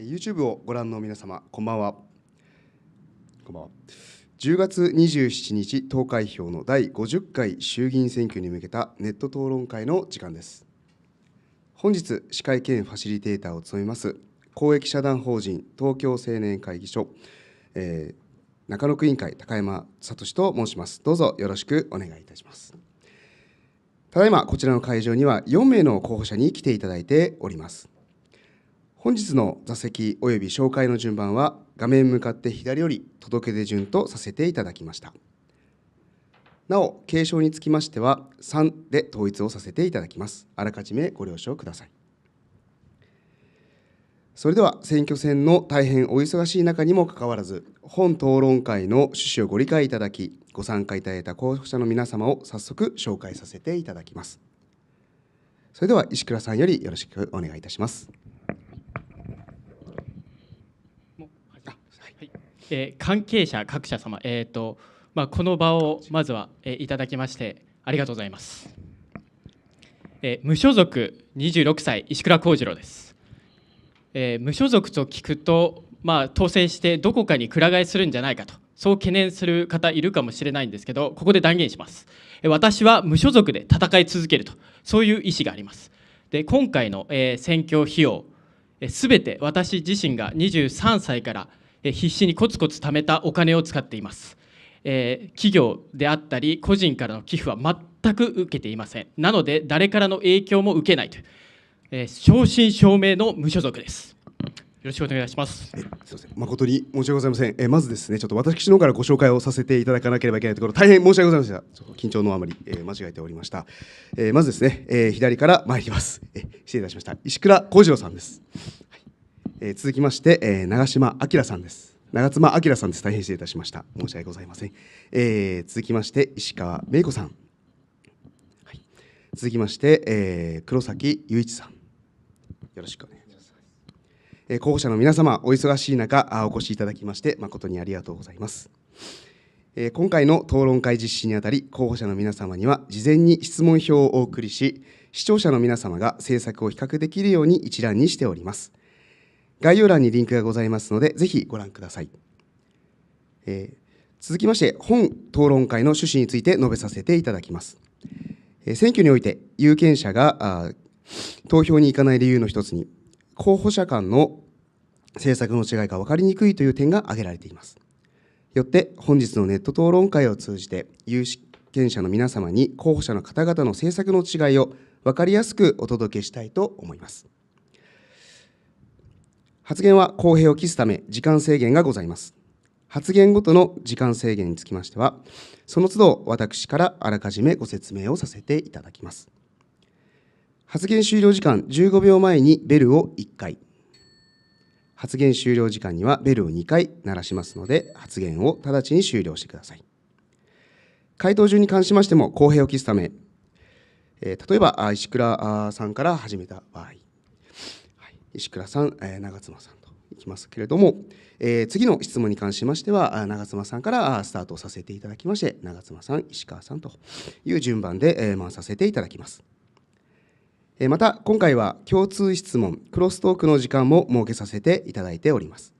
YouTube をご覧の皆様こんばんはこんばんは10月27日投開票の第50回衆議院選挙に向けたネット討論会の時間です本日司会兼ファシリテーターを務めます公益社団法人東京青年会議所、えー、中野区委員会高山聡と申しますどうぞよろしくお願いいたしますただいまこちらの会場には4名の候補者に来ていただいております本日の座席及び紹介の順番は画面向かって左より届け出順とさせていただきましたなお継承につきましては3で統一をさせていただきますあらかじめご了承くださいそれでは選挙戦の大変お忙しい中にもかかわらず本討論会の趣旨をご理解いただきご参加いただいた候補者の皆様を早速紹介させていただきますそれでは石倉さんよりよろしくお願いいたしますえー、関係者各社様、えーとまあ、この場をまずは、えー、いただきましてありがとうございます、えー、無所属26歳石倉幸次郎です、えー、無所属と聞くと、まあ、当選してどこかにくら替えするんじゃないかとそう懸念する方いるかもしれないんですけどここで断言します私は無所属で戦い続けるとそういう意思がありますで今回の、えー、選挙費用すべて私自身が23歳から必死にコツコツ貯めたお金を使っています、えー、企業であったり個人からの寄付は全く受けていませんなので誰からの影響も受けないと、えー、正真正銘の無所属ですよろしくお願いします。えすみません、誠に申し訳ございません。えまずですね、ちょっと私の方からご紹介をさせていただかなければいけないところ、大変申し訳ございません。ちょっと緊張のあまり、えー、間違えておりました。えー、まずですね、えー、左から参ります。え失礼いたしました。石倉幸次郎さんです。えー、続きまして、えー、長島明さんです。長妻明さんです。大変失礼いたしました。申し訳ございません。えー、続きまして、石川芽子さん。はい、続きまして、えー、黒崎雄一さん。よろしくお願いします。えー、候補者の皆様、お忙しい中、お越しいただきまして、誠にありがとうございます。え今回の討論会実施にあたり、候補者の皆様には、事前に質問票をお送りし、視聴者の皆様が政策を比較できるように一覧にしております。概要欄にリンクがございますので、ぜひご覧ください。えー、続きまして、本討論会の趣旨について述べさせていただきます。えー、選挙において、有権者があ投票に行かない理由の一つに、候補者間の政策の違いが分かりにくいという点が挙げられています。よって、本日のネット討論会を通じて、有権者の皆様に候補者の方々の政策の違いを分かりやすくお届けしたいと思います。発言は公平を期すため、時間制限がございます。発言ごとの時間制限につきましては、その都度私からあらかじめご説明をさせていただきます。発言終了時間15秒前にベルを1回、発言終了時間にはベルを2回鳴らしますので、発言を直ちに終了してください。回答順に関しましても公平を期すため、え例えば石倉さんから始めた場合、石倉さん、えー、長妻さんといきますけれども、えー、次の質問に関しましては長妻さんからスタートさせていただきまして長妻さん石川さんという順番で、えー、回させていただきます。えー、また今回は共通質問クロストークの時間も設けさせていただいております。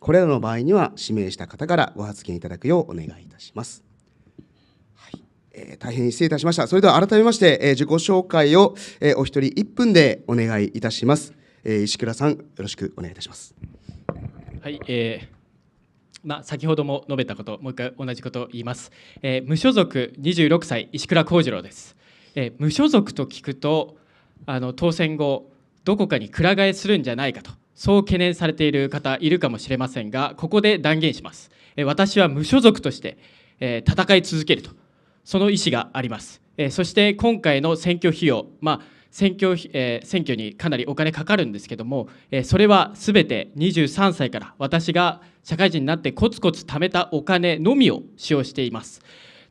これらの場合には指名した方からご発言いただくようお願いいたします。え大変失礼いたしました。それでは改めまして、え自己紹介を、えお一人1分でお願いいたします。えー、石倉さんよろしくお願いいたします。はい、えーまあ、先ほども述べたこと、もう一回同じことを言います。えー、無所属26歳、石倉幸次郎です。えー、無所属と聞くと、あの当選後、どこかにくら替えするんじゃないかと、そう懸念されている方、いるかもしれませんが、ここで断言します。えー、私は無所属として、えー、戦い続けると、その意思があります。えー、そして今回の選挙費用、まあ選挙,、えー、選挙にかなりお金かかるんですけども、えー、それはすべて23歳から私が社会人になってコツコツ貯めたお金のみを使用しています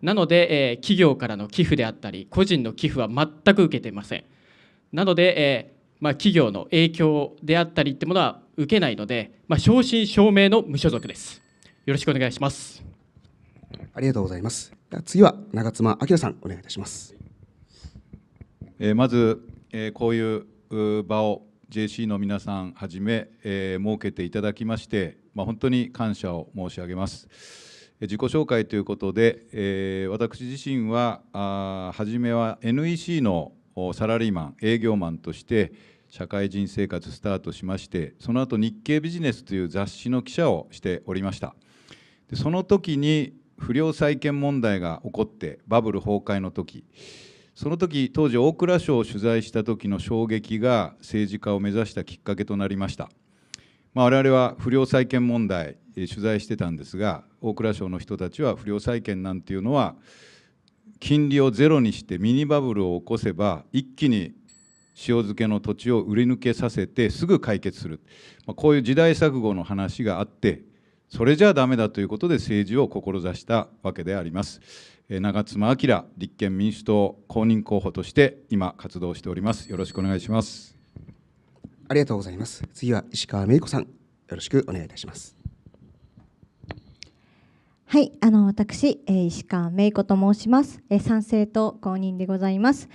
なので、えー、企業からの寄付であったり個人の寄付は全く受けていませんなので、えまあ、企業の影響であったりってものは受けないので、まあ、正真正銘の無所属ですよろしくお願いしますありがとうございます次は長妻明さんお願いいたします、えまずえこういう場を JC の皆さんはじめ、え設けていただきまして、まあ、本当に感謝を申し上げます。自己紹介ということで、え私自身はあ初めは NEC のサラリーマン営業マンとして社会人生活スタートしましてその後日経ビジネスという雑誌の記者をしておりましたでその時に不良債権問題が起こってバブル崩壊の時その時当時大蔵省を取材した時の衝撃が政治家を目指したきっかけとなりました、まあ、我々は不良債権問題取材してたんですが大蔵省の人たちは不良債権なんていうのは金利をゼロにしてミニバブルを起こせば一気に塩漬けの土地を売り抜けさせてすぐ解決する、まあ、こういう時代錯誤の話があってそれじゃあダメだということで政治を志したわけであります。長妻昭立憲民主党公認候補として今活動しておりますよろしくお願いしますありがとうございます次は石川芽衣子さんよろしくお願いいたしますはい、あの私、えー、石川芽衣子と申します、えー、賛成党公認でございます、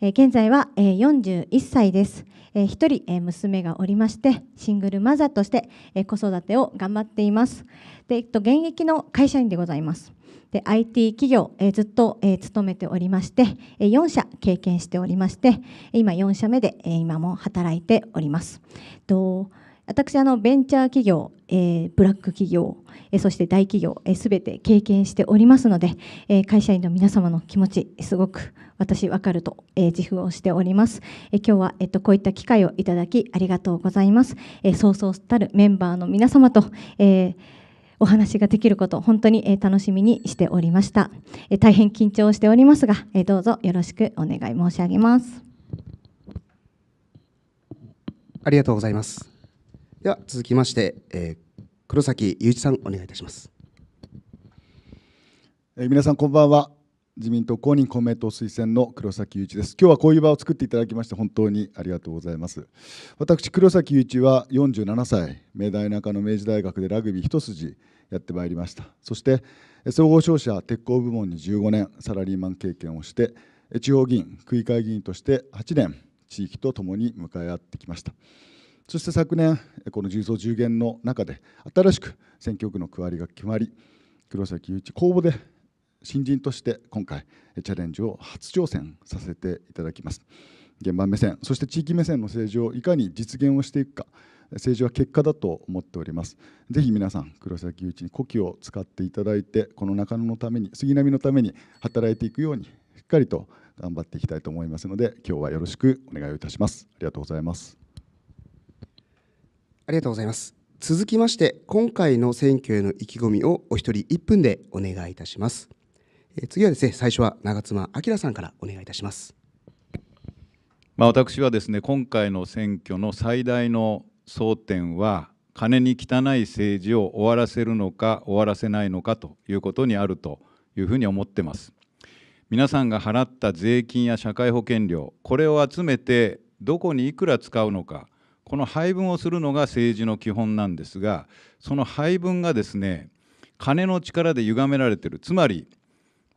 えー、現在は、えー、41歳です、えー、一人、えー、娘がおりましてシングルマザーとして、えー、子育てを頑張っていますで、えっと、現役の会社員でございますで IT 企業、えー、ずっと、えー、勤めておりまして、えー、4社経験しておりまして今4社目で、えー、今も働いております。と私あのベンチャー企業、えー、ブラック企業、えー、そして大企業すべ、えー、て経験しておりますので、えー、会社員の皆様の気持ちすごく私わかると、えー、自負をしております、えー、今日は、えー、とこういった機会をいただきありがとうございます、えー、そうそうたるメンバーの皆様と、えーお話ができること、本当に、え楽しみにしておりました、え大変緊張しておりますが、えどうぞよろしくお願い申し上げます。ありがとうございます。では続きまして、え黒崎雄一さんお願いいたします。えー、皆さんこんばんは。自民党公認公明党推薦の黒崎雄一です。今日はこういう場を作っていただきまして本当にありがとうございます。私黒崎雄一は47歳、明大中の明治大学でラグビー一筋やってまいりました。そして総合商社鉄鋼部門に15年サラリーマン経験をして、地方議員区議会議員として8年地域とともに向かい合ってきました。そして昨年この重増重減の中で新しく選挙区の区割りが決まり、黒崎雄一公募で新人として今回チャレンジを初挑戦させていただきます現場目線そして地域目線の政治をいかに実現をしていくか政治は結果だと思っておりますぜひ皆さん黒崎雄一に古希を使っていただいてこの中野のために杉並のために働いていくようにしっかりと頑張っていきたいと思いますので今日はよろしくお願いいたしますありがとうございますありがとうございます続きまして今回の選挙への意気込みをお一人1分でお願いいたしますえ次はですね最初は長妻明さんからお願いいたします。まあ、私はですね今回の選挙の最大の争点は金に汚い政治を終わらせるのか終わらせないのかということにあるというふうに思ってます。皆さんが払った税金や社会保険料これを集めてどこにいくら使うのかこの配分をするのが政治の基本なんですがその配分がですね金の力で歪められてるつまり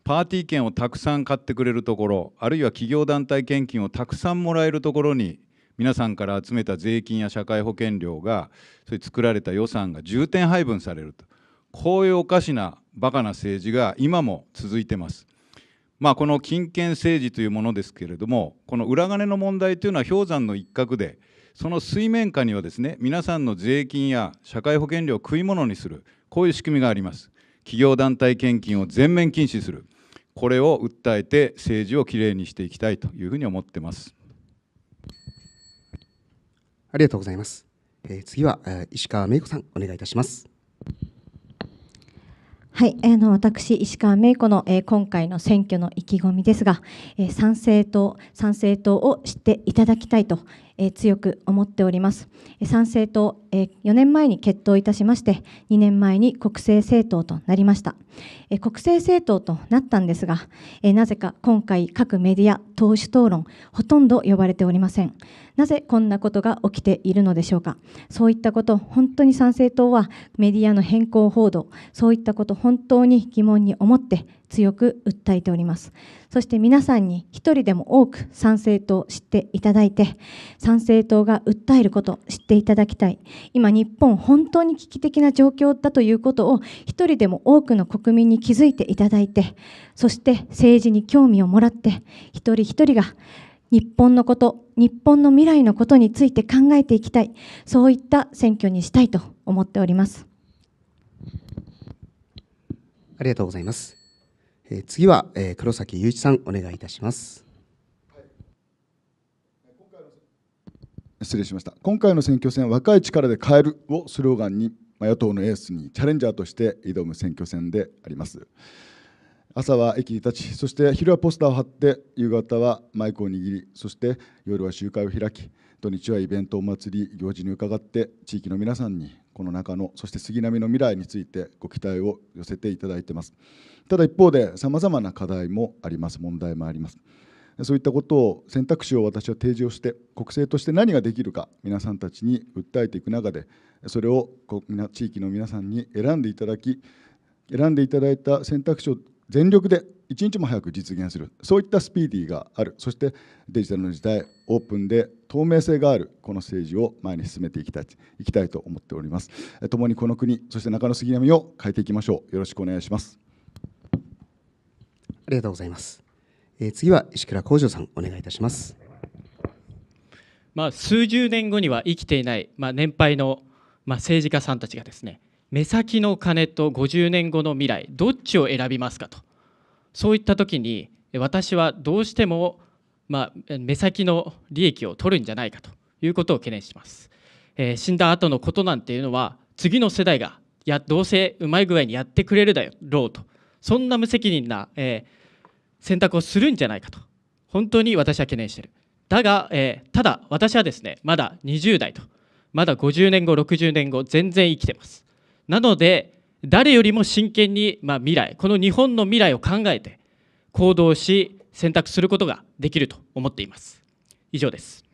パーティー券をたくさん買ってくれるところあるいは企業団体献金をたくさんもらえるところに皆さんから集めた税金や社会保険料がそれ作られた予算が重点配分されるとこういうおかしなバカな政治が今も続いてます。まあ、この金権政治というものですけれどもこの裏金の問題というのは氷山の一角でその水面下にはですね皆さんの税金や社会保険料を食い物にするこういう仕組みがあります。企業団体献金を全面禁止するこれを訴えて政治をきれいにしていきたいというふうに思ってますありがとうございます、えー、次は、え石川芽衣子さんお願いいたしますはい、あの私、石川芽衣子の、え今回の選挙の意気込みですが、えー、賛党参政党を知っていただきたいと、え強く思っております。参政党、え4年前に決闘いたしまして、2年前に国政政党となりました。え国政政党となったんですが、えなぜか今回各メディア、党首討論、ほとんど呼ばれておりません。なぜこんなことが起きているのでしょうか。そういったこと、本当に参政党はメディアの変更報道、そういったこと、本当に疑問に思って、強く訴えておりますそして皆さんに一人でも多く参政党を知っていただいて参政党が訴えることを知っていただきたい今日本本当に危機的な状況だということを一人でも多くの国民に気づいていただいてそして政治に興味をもらって一人一人が日本のこと日本の未来のことについて考えていきたいそういった選挙にしたいと思っておりますありがとうございますえ次は、え黒崎雄一さん、お願いいたします。失礼しました今回の選挙戦若い力で変えるをスローガンに野党のエースにチャレンジャーとして挑む選挙戦であります朝は駅に立ちそして昼はポスターを貼って夕方はマイクを握りそして夜は集会を開き土日はイベントお祭り行事に伺って地域の皆さんにこの中野そして杉並の未来についてご期待を寄せていただいてますただ一方でさまざまな課題もあります問題もありますそういったことを選択肢を私は提示をして国政として何ができるか皆さんたちに訴えていく中でそれを地域の皆さんに選んでいただき選んでいただいた選択肢を全力で一日も早く実現するそういったスピーディーがあるそしてデジタルの時代オープンで透明性があるこの政治を前に進めていきたいいきたいと思っております共にこの国そして中野杉並を変えていきましょうよろしくお願いしますありがとうございます、えー、次は石倉浩二さんお願いいたしますまあ、数十年後には生きていない、まあ、年配の、まあ、政治家さんたちがですね目先の金と50年後の未来どっちを選びますかとそういった時に私はどうしても、まあ、目先の利益を取るんじゃないかということを懸念します、えー、死んだ後のことなんていうのは次の世代がやどうせうまい具合にやってくれるだろうとそんな無責任な、えー、選択をするんじゃないかと本当に私は懸念しているだが、えー、ただ私はですねまだ20代とまだ50年後60年後全然生きてますなので誰よりも真剣に、まあ、未来この日本の未来を考えて行動し選択することができると思っています以上です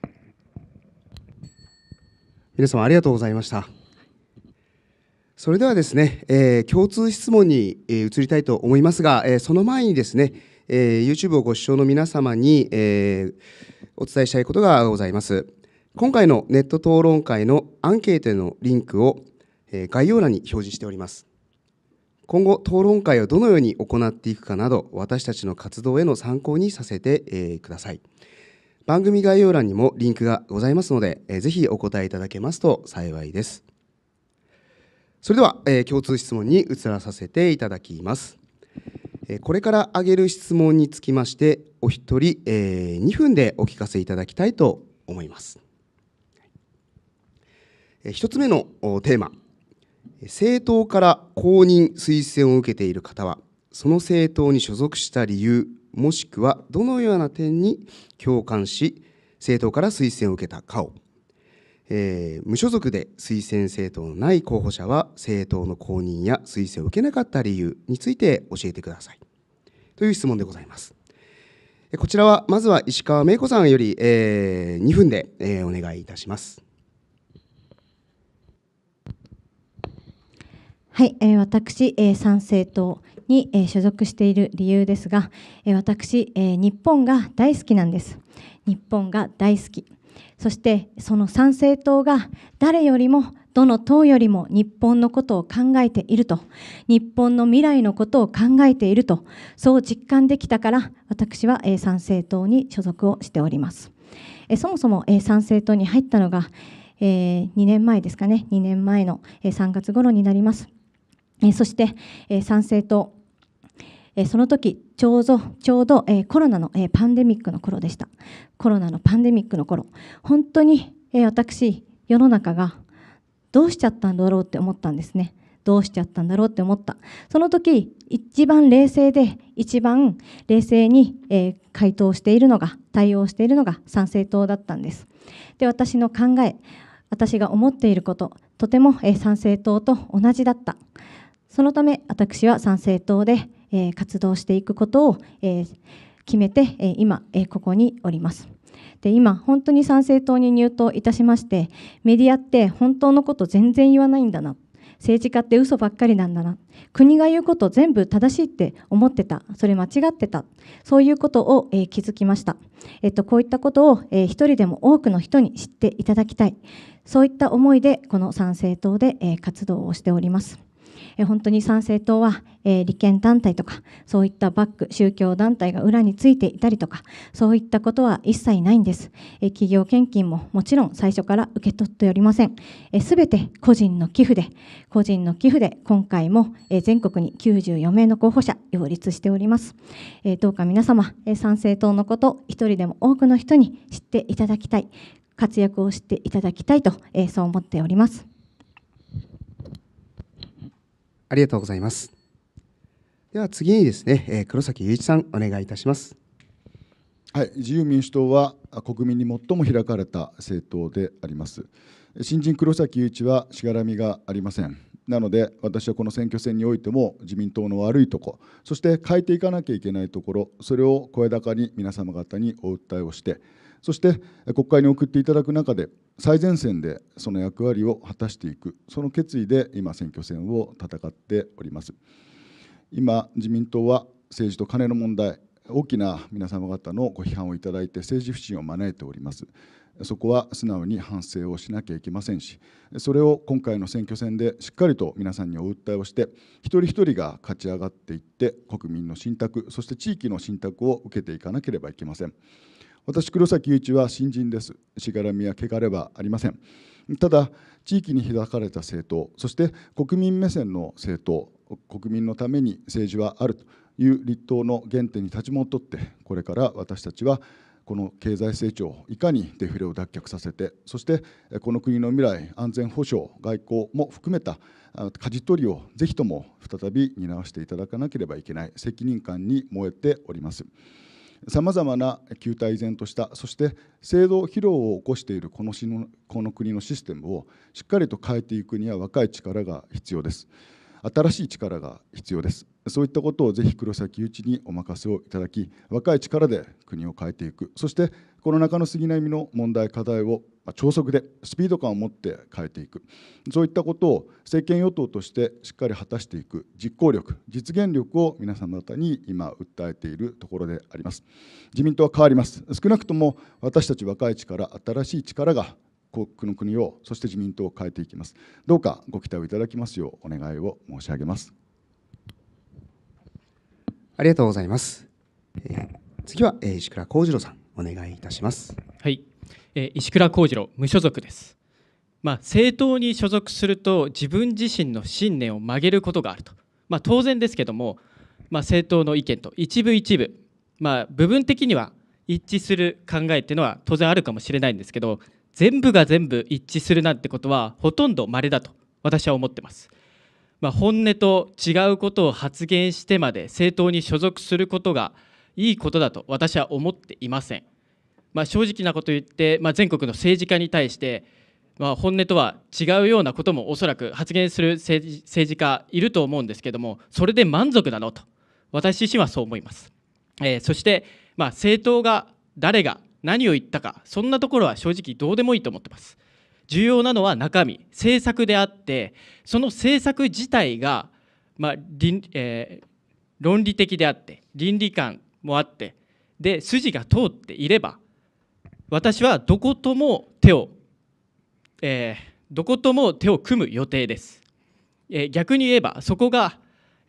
皆様ありがとうございましたそれではですね、えー、共通質問に、えー、移りたいと思いますが、えー、その前にですね、えー、YouTube をご視聴の皆様に、えー、お伝えしたいことがございます今回のネット討論会のアンケートのリンクを概要欄に表示しております。今後、討論会をどのように行っていくかなど、私たちの活動への参考にさせて、えください。番組概要欄にもリンクがございますので、えー、ぜひお答えいただけますと幸いです。それでは、え共通質問に移らさせていただきます。えこれから挙げる質問につきまして、お一人、え2分でお聞かせいただきたいと思います。え1つ目のテーマ。政党から公認推薦を受けている方は、その政党に所属した理由、もしくはどのような点に共感し、政党から推薦を受けたかを、えー、無所属で推薦政党のない候補者は政党の公認や推薦を受けなかった理由について教えてくださいという質問でございますこちらはまずは石川芽子さんより、えー、2分で、えー、お願いいたしますはい、えー、私、えー、参政党に、えー、所属している理由ですが、えー、私、えー、日本が大好きなんです。日本が大好き。そしてその参政党が誰よりもどの党よりも日本のことを考えていると、日本の未来のことを考えていると、そう実感できたから、私は、えー、参政党に所属をしております。えー、そもそも、えー、参政党に入ったのが、えー、2年前ですかね、2年前の、え3月頃になります。そして、賛参政党、その時ちょうどちょうど、コロナの、パンデミックの頃でしたコロナのパンデミックの頃本当に、私世の中がどうしちゃったんだろうって思ったんですねどうしちゃったんだろうって思ったその時一番冷静で一番冷静に、回答しているのが対応しているのが参政党だったんですで私の考え私が思っていることとても、賛参政党と同じだったそのため私は参政党で、え活動していくことを、え決めて、え今、えここにおります。で今本当に参政党に入党いたしましてメディアって本当のこと全然言わないんだな政治家って嘘ばっかりなんだな国が言うこと全部正しいって思ってたそれ間違ってたそういうことを、えー、気づきました、えっと、こういったことを、えー、一人でも多くの人に知っていただきたいそういった思いでこの参政党で、えー、活動をしておりますえ本当に参政党は、え立憲団体とかそういったバック宗教団体が裏についていたりとかそういったことは一切ないんです、え企業献金ももちろん最初から受け取っておりませんすべ、えー、て個人の寄付で個人の寄付で今回も、え全国に94名の候補者擁立しております、えどうか皆様、え参政党のこと一人でも多くの人に知っていただきたい活躍をしていただきたいと、えそう思っております。ありがとうございます。では次にですね、え黒崎雄一さん、お願いいたします。はい、自由民主党は国民に最も開かれた政党であります。新人黒崎雄一はしがらみがありません。なので、私はこの選挙戦においても自民党の悪いとこ、そして変えていかなきゃいけないところ、それを声高に皆様方にお訴えをして、そして国会に送っていただく中で、最前線でその役割を果たしていく、その決意で今、選挙戦を戦っております。今、自民党は政治と金の問題、大きな皆様方のご批判をいただいて、政治不信を招いております。そこは素直に反省をしなきゃいけませんし、それを今回の選挙戦でしっかりと皆さんにお訴えをして、一人一人が勝ち上がっていって、国民の信託、そして地域の信託を受けていかなければいけません。私黒崎雄一は新人ですしがらみや汚れはありませんただ地域に開かれた政党そして国民目線の政党国民のために政治はあるという立党の原点に立ち戻ってこれから私たちはこの経済成長をいかにデフレを脱却させてそしてこの国の未来安全保障外交も含めた舵取りをぜひとも再び担わせていただかなければいけない責任感に燃えております。さまざまな球体依然としたそして制度疲労を起こしているこのこの国のシステムをしっかりと変えていくには若い力が必要です新しい力が必要ですそういったことをぜひ黒崎内にお任せをいただき若い力で国を変えていくそしてコロナ禍の杉並の問題課題を超速でスピード感を持って変えていくそういったことを政権与党としてしっかり果たしていく実行力実現力を皆さん方に今訴えているところであります自民党は変わります少なくとも私たち若い力新しい力がこの国をそして自民党を変えていきますどうかご期待をいただきますようお願いを申し上げますありがとうございます、え次は、え石倉幸次郎さんお願いいたしますえ石倉浩二郎無所属です、まあ、政党に所属すると自分自身の信念を曲げることがあると、まあ、当然ですけども、まあ、政党の意見と一部一部、まあ、部分的には一致する考えっていうのは当然あるかもしれないんですけど全部が全部一致するなんてことはほとんど稀だと私は思ってます。まあ、本音と違うことを発言してまで政党に所属することがいいことだと私は思っていません。まあ、正直なこと言って、まあ、全国の政治家に対して、まあ、本音とは違うようなこともおそらく発言する政治家いると思うんですけどもそれで満足なのと私自身はそう思います、えー、そして、まあ、政党が誰が何を言ったかそんなところは正直どうでもいいと思ってます重要なのは中身政策であってその政策自体が、まあえー、論理的であって倫理観もあってで筋が通っていれば私はどことも手を、えー、どことも手を組む予定です。えー、逆に言えばそこが、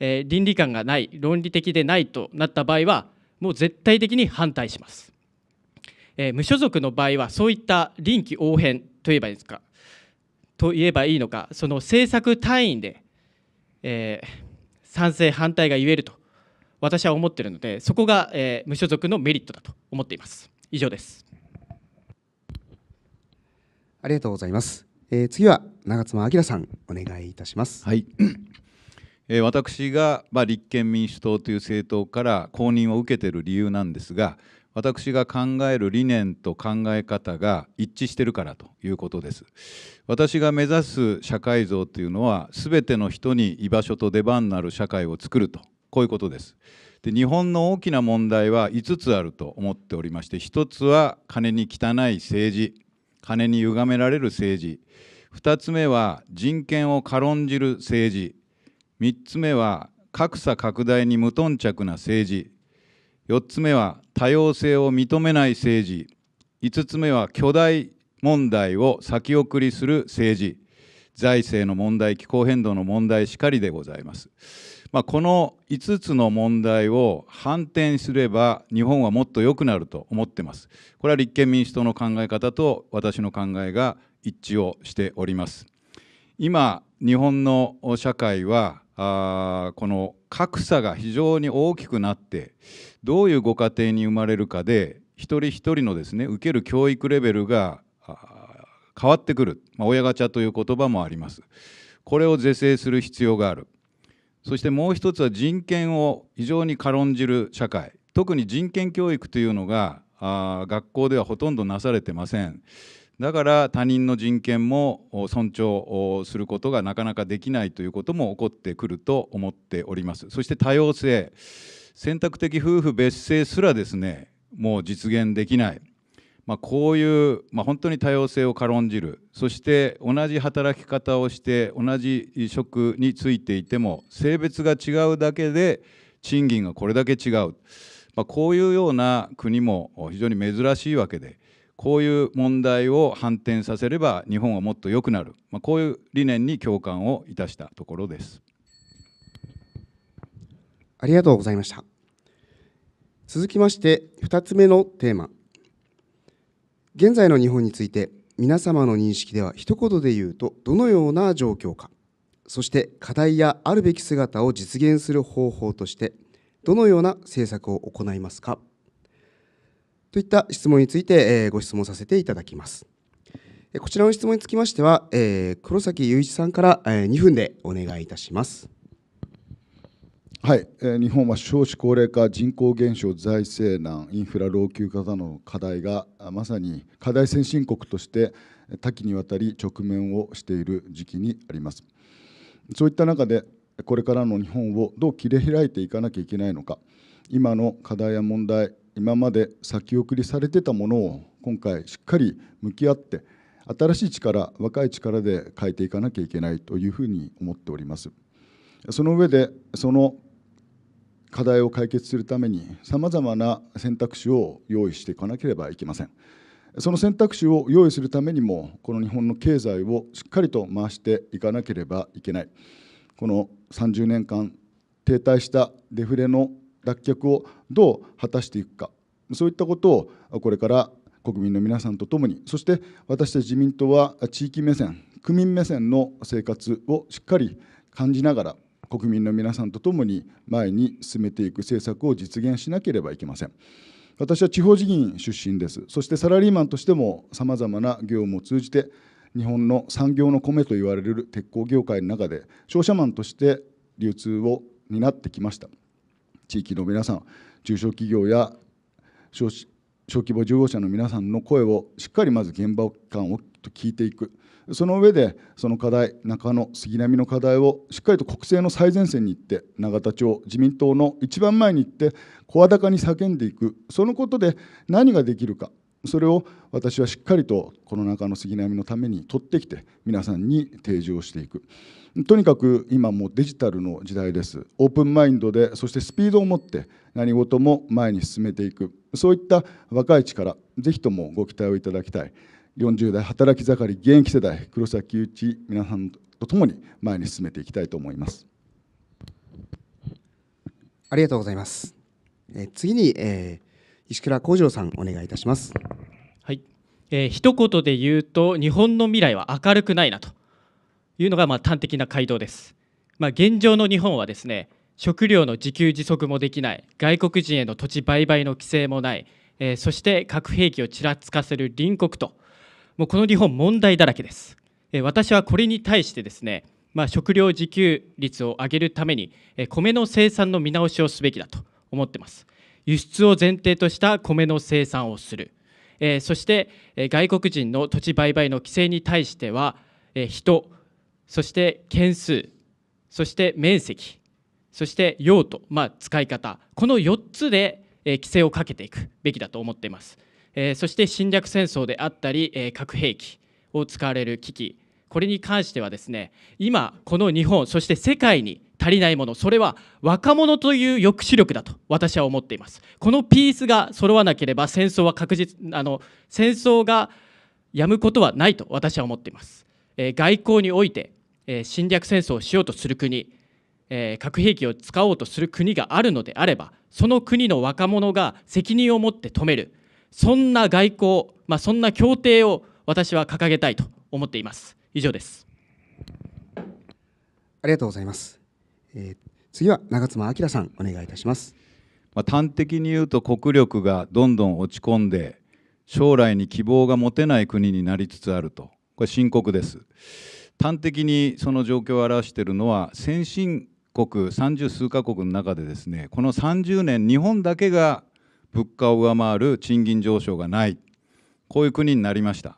えー、倫理観がない論理的でないとなった場合はもう絶対的に反対します。えー、無所属の場合はそういった臨機応変といえばいいですかと言えばいいのかその政策単位で、えー、賛成反対が言えると私は思っているのでそこが、えー、無所属のメリットだと思っています以上ですありがとうございます。えー、次は長妻明さんお願いいたします。はい。えー、私がまあ立憲民主党という政党から公認を受けている理由なんですが、私が考える理念と考え方が一致してるからということです。私が目指す社会像というのは、すべての人に居場所と出番なる社会を作ると、こういうことです。で日本の大きな問題は5つあると思っておりまして1つは金に汚い政治金に歪められる政治2つ目は人権を軽んじる政治3つ目は格差拡大に無頓着な政治4つ目は多様性を認めない政治5つ目は巨大問題を先送りする政治財政の問題気候変動の問題しかりでございます。まあ、この5つの問題を反転すれば日本はもっと良くなると思ってます。これは立憲民主党の考え方と私の考えが一致をしております。今日本の社会はこの格差が非常に大きくなってどういうご家庭に生まれるかで一人一人のですね受ける教育レベルが変わってくる、まあ、親ガチャという言葉もあります。これを是正する必要がある。そしてもう一つは人権を非常に軽んじる社会特に人権教育というのがあ学校ではほとんどなされてませんだから他人の人権も尊重することがなかなかできないということも起こってくると思っておりますそして多様性選択的夫婦別姓すらですねもう実現できないまあ、こういう、まあ、本当に多様性を軽んじるそして同じ働き方をして同じ職に就いていても性別が違うだけで賃金がこれだけ違う、まあ、こういうような国も非常に珍しいわけでこういう問題を反転させれば日本はもっと良くなる、まあ、こういう理念に共感をいたしたところです。ありがとうございました。続きまして2つ目のテーマ現在の日本について皆様の認識では一言で言うとどのような状況かそして課題やあるべき姿を実現する方法としてどのような政策を行いますかといった質問についてご質問させていただきますこちらの質問につきましては黒崎雄一さんから2分でお願いいたしますはい、えー、日本は少子高齢化、人口減少、財政難、インフラ老朽化などの課題がまさに課題先進国として多岐にわたり直面をしている時期にあります。そういった中でこれからの日本をどう切り開いていかなきゃいけないのか今の課題や問題今まで先送りされてたものを今回しっかり向き合って新しい力若い力で変えていかなきゃいけないというふうに思っております。その上でその課題を解決するためにさまざまな選択肢を用意していかなければいけませんその選択肢を用意するためにもこの日本の経済をしっかりと回していかなければいけないこの30年間停滞したデフレの脱却をどう果たしていくかそういったことをこれから国民の皆さんと共にそして私たち自民党は地域目線区民目線の生活をしっかり感じながら国民の皆さんと共に前に進めていく政策を実現しなければいけません。私は地方自議員出身です。そしてサラリーマンとしてもさまざまな業務を通じて日本の産業の米と言われる鉄鋼業界の中で商社マンとして流通を担ってきました。地域の皆さん、中小企業や小規模事業者の皆さんの声をしっかりまず現場感を聞いていく。その上でその課題中野杉並の課題をしっかりと国政の最前線に行って永田町自民党の一番前に行って声高に叫んでいくそのことで何ができるかそれを私はしっかりとこの中野、杉並のために取ってきて皆さんに提示をしていくとにかく今もデジタルの時代ですオープンマインドでそしてスピードを持って何事も前に進めていくそういった若い力ぜひともご期待をいただきたい。40代働き盛り現役世代黒崎内皆さんとともに前に進めていきたいと思いますありがとうございますえ次に、え石倉幸次郎さんお願いいたしますはいえー、一言で言うと日本の未来は明るくないなというのがまあ端的な回答です、まあ、現状の日本はですね食料の自給自足もできない外国人への土地売買の規制もない、えー、そして核兵器をちらつかせる隣国ともうこの日本、問題だらけです。私はこれに対してですね、まあ、食料自給率を上げるために、米の生産の見直しをすべきだと思ってます。輸出を前提とした米の生産をする、えそして、え外国人の土地売買の規制に対しては、え人、そして件数、そして面積、そして用途、まあ、使い方、この4つで、え規制をかけていくべきだと思っています。えそして侵略戦争であったり、え核兵器を使われる危機これに関してはですね今この日本そして世界に足りないものそれは若者という抑止力だと私は思っていますこのピースが揃わなければ戦争は確実あの戦争がやむことはないと私は思っています、えー、外交において、えー、侵略戦争をしようとする国、えー、核兵器を使おうとする国があるのであればその国の若者が責任を持って止めるそんな外交、まあ、そんな協定を私は掲げたいと思っています。以上です。ありがとうございます。えー、次は長妻明さん、お願いいたします。まあ、端的に言うと国力がどんどん落ち込んで将来に希望が持てない国になりつつあるとこれ深刻です端的にその状況を表しているのは先進国三十数カ国の中でですねこの三十年日本だけが物価を上回る賃金上昇がないこういう国になりました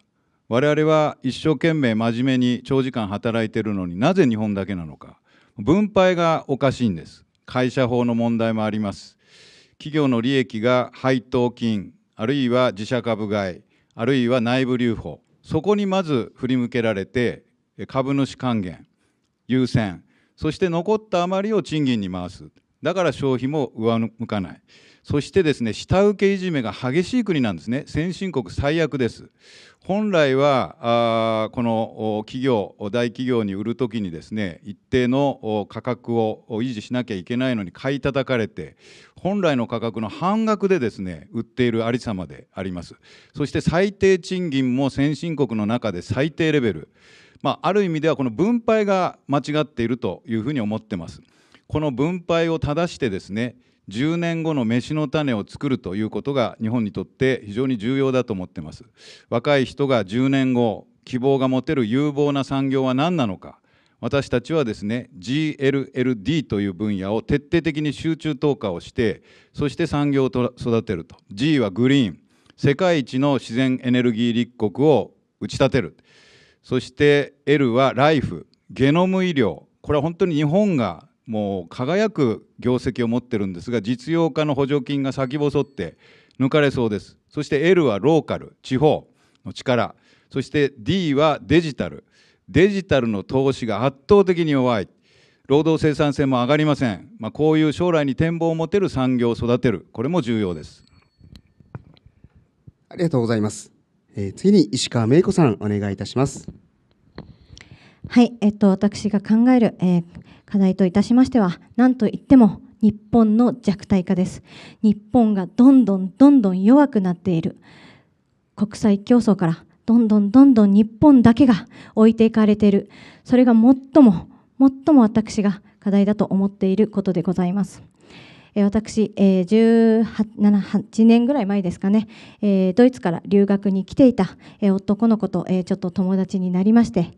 我々は一生懸命真面目に長時間働いているのになぜ日本だけなのか分配がおかしいんです会社法の問題もあります企業の利益が配当金あるいは自社株買いあるいは内部留保そこにまず振り向けられて株主還元優先そして残った余りを賃金に回すだから消費も上向かないそしてですね下請けいじめが激しい国なんですね、先進国最悪です。本来はこの企業、大企業に売るときにですね一定の価格を維持しなきゃいけないのに買い叩かれて、本来の価格の半額でですね売っているありさまであります。そして最低賃金も先進国の中で最低レベル、まあ、ある意味ではこの分配が間違っているというふうに思ってます。この分配を正してですね10年後の飯の種を作るということが日本にとって非常に重要だと思ってます若い人が10年後希望が持てる有望な産業は何なのか私たちはですね GLLD という分野を徹底的に集中投下をしてそして産業を育てると G はグリーン世界一の自然エネルギー立国を打ち立てるそして L はライフゲノム医療これは本当に日本がもう輝く業績を持ってるんですが実用化の補助金が先細って抜かれそうですそして L はローカル地方の力そして D はデジタルデジタルの投資が圧倒的に弱い労働生産性も上がりません、まあ、こういう将来に展望を持てる産業を育てるこれも重要ですありがとうございます、えー、次に石川芽子さんお願いいたしますはい、えっと、私が考える、えー課題といたしましては、なんといっても日本の弱体化です。日本がどんどんどんどん弱くなっている。国際競争からどんどんどんどん日本だけが置いていかれている。それが最も、最も私が課題だと思っていることでございます。私、18年ぐらい前ですかね、ドイツから留学に来ていた、男の子と、ちょっと友達になりまして、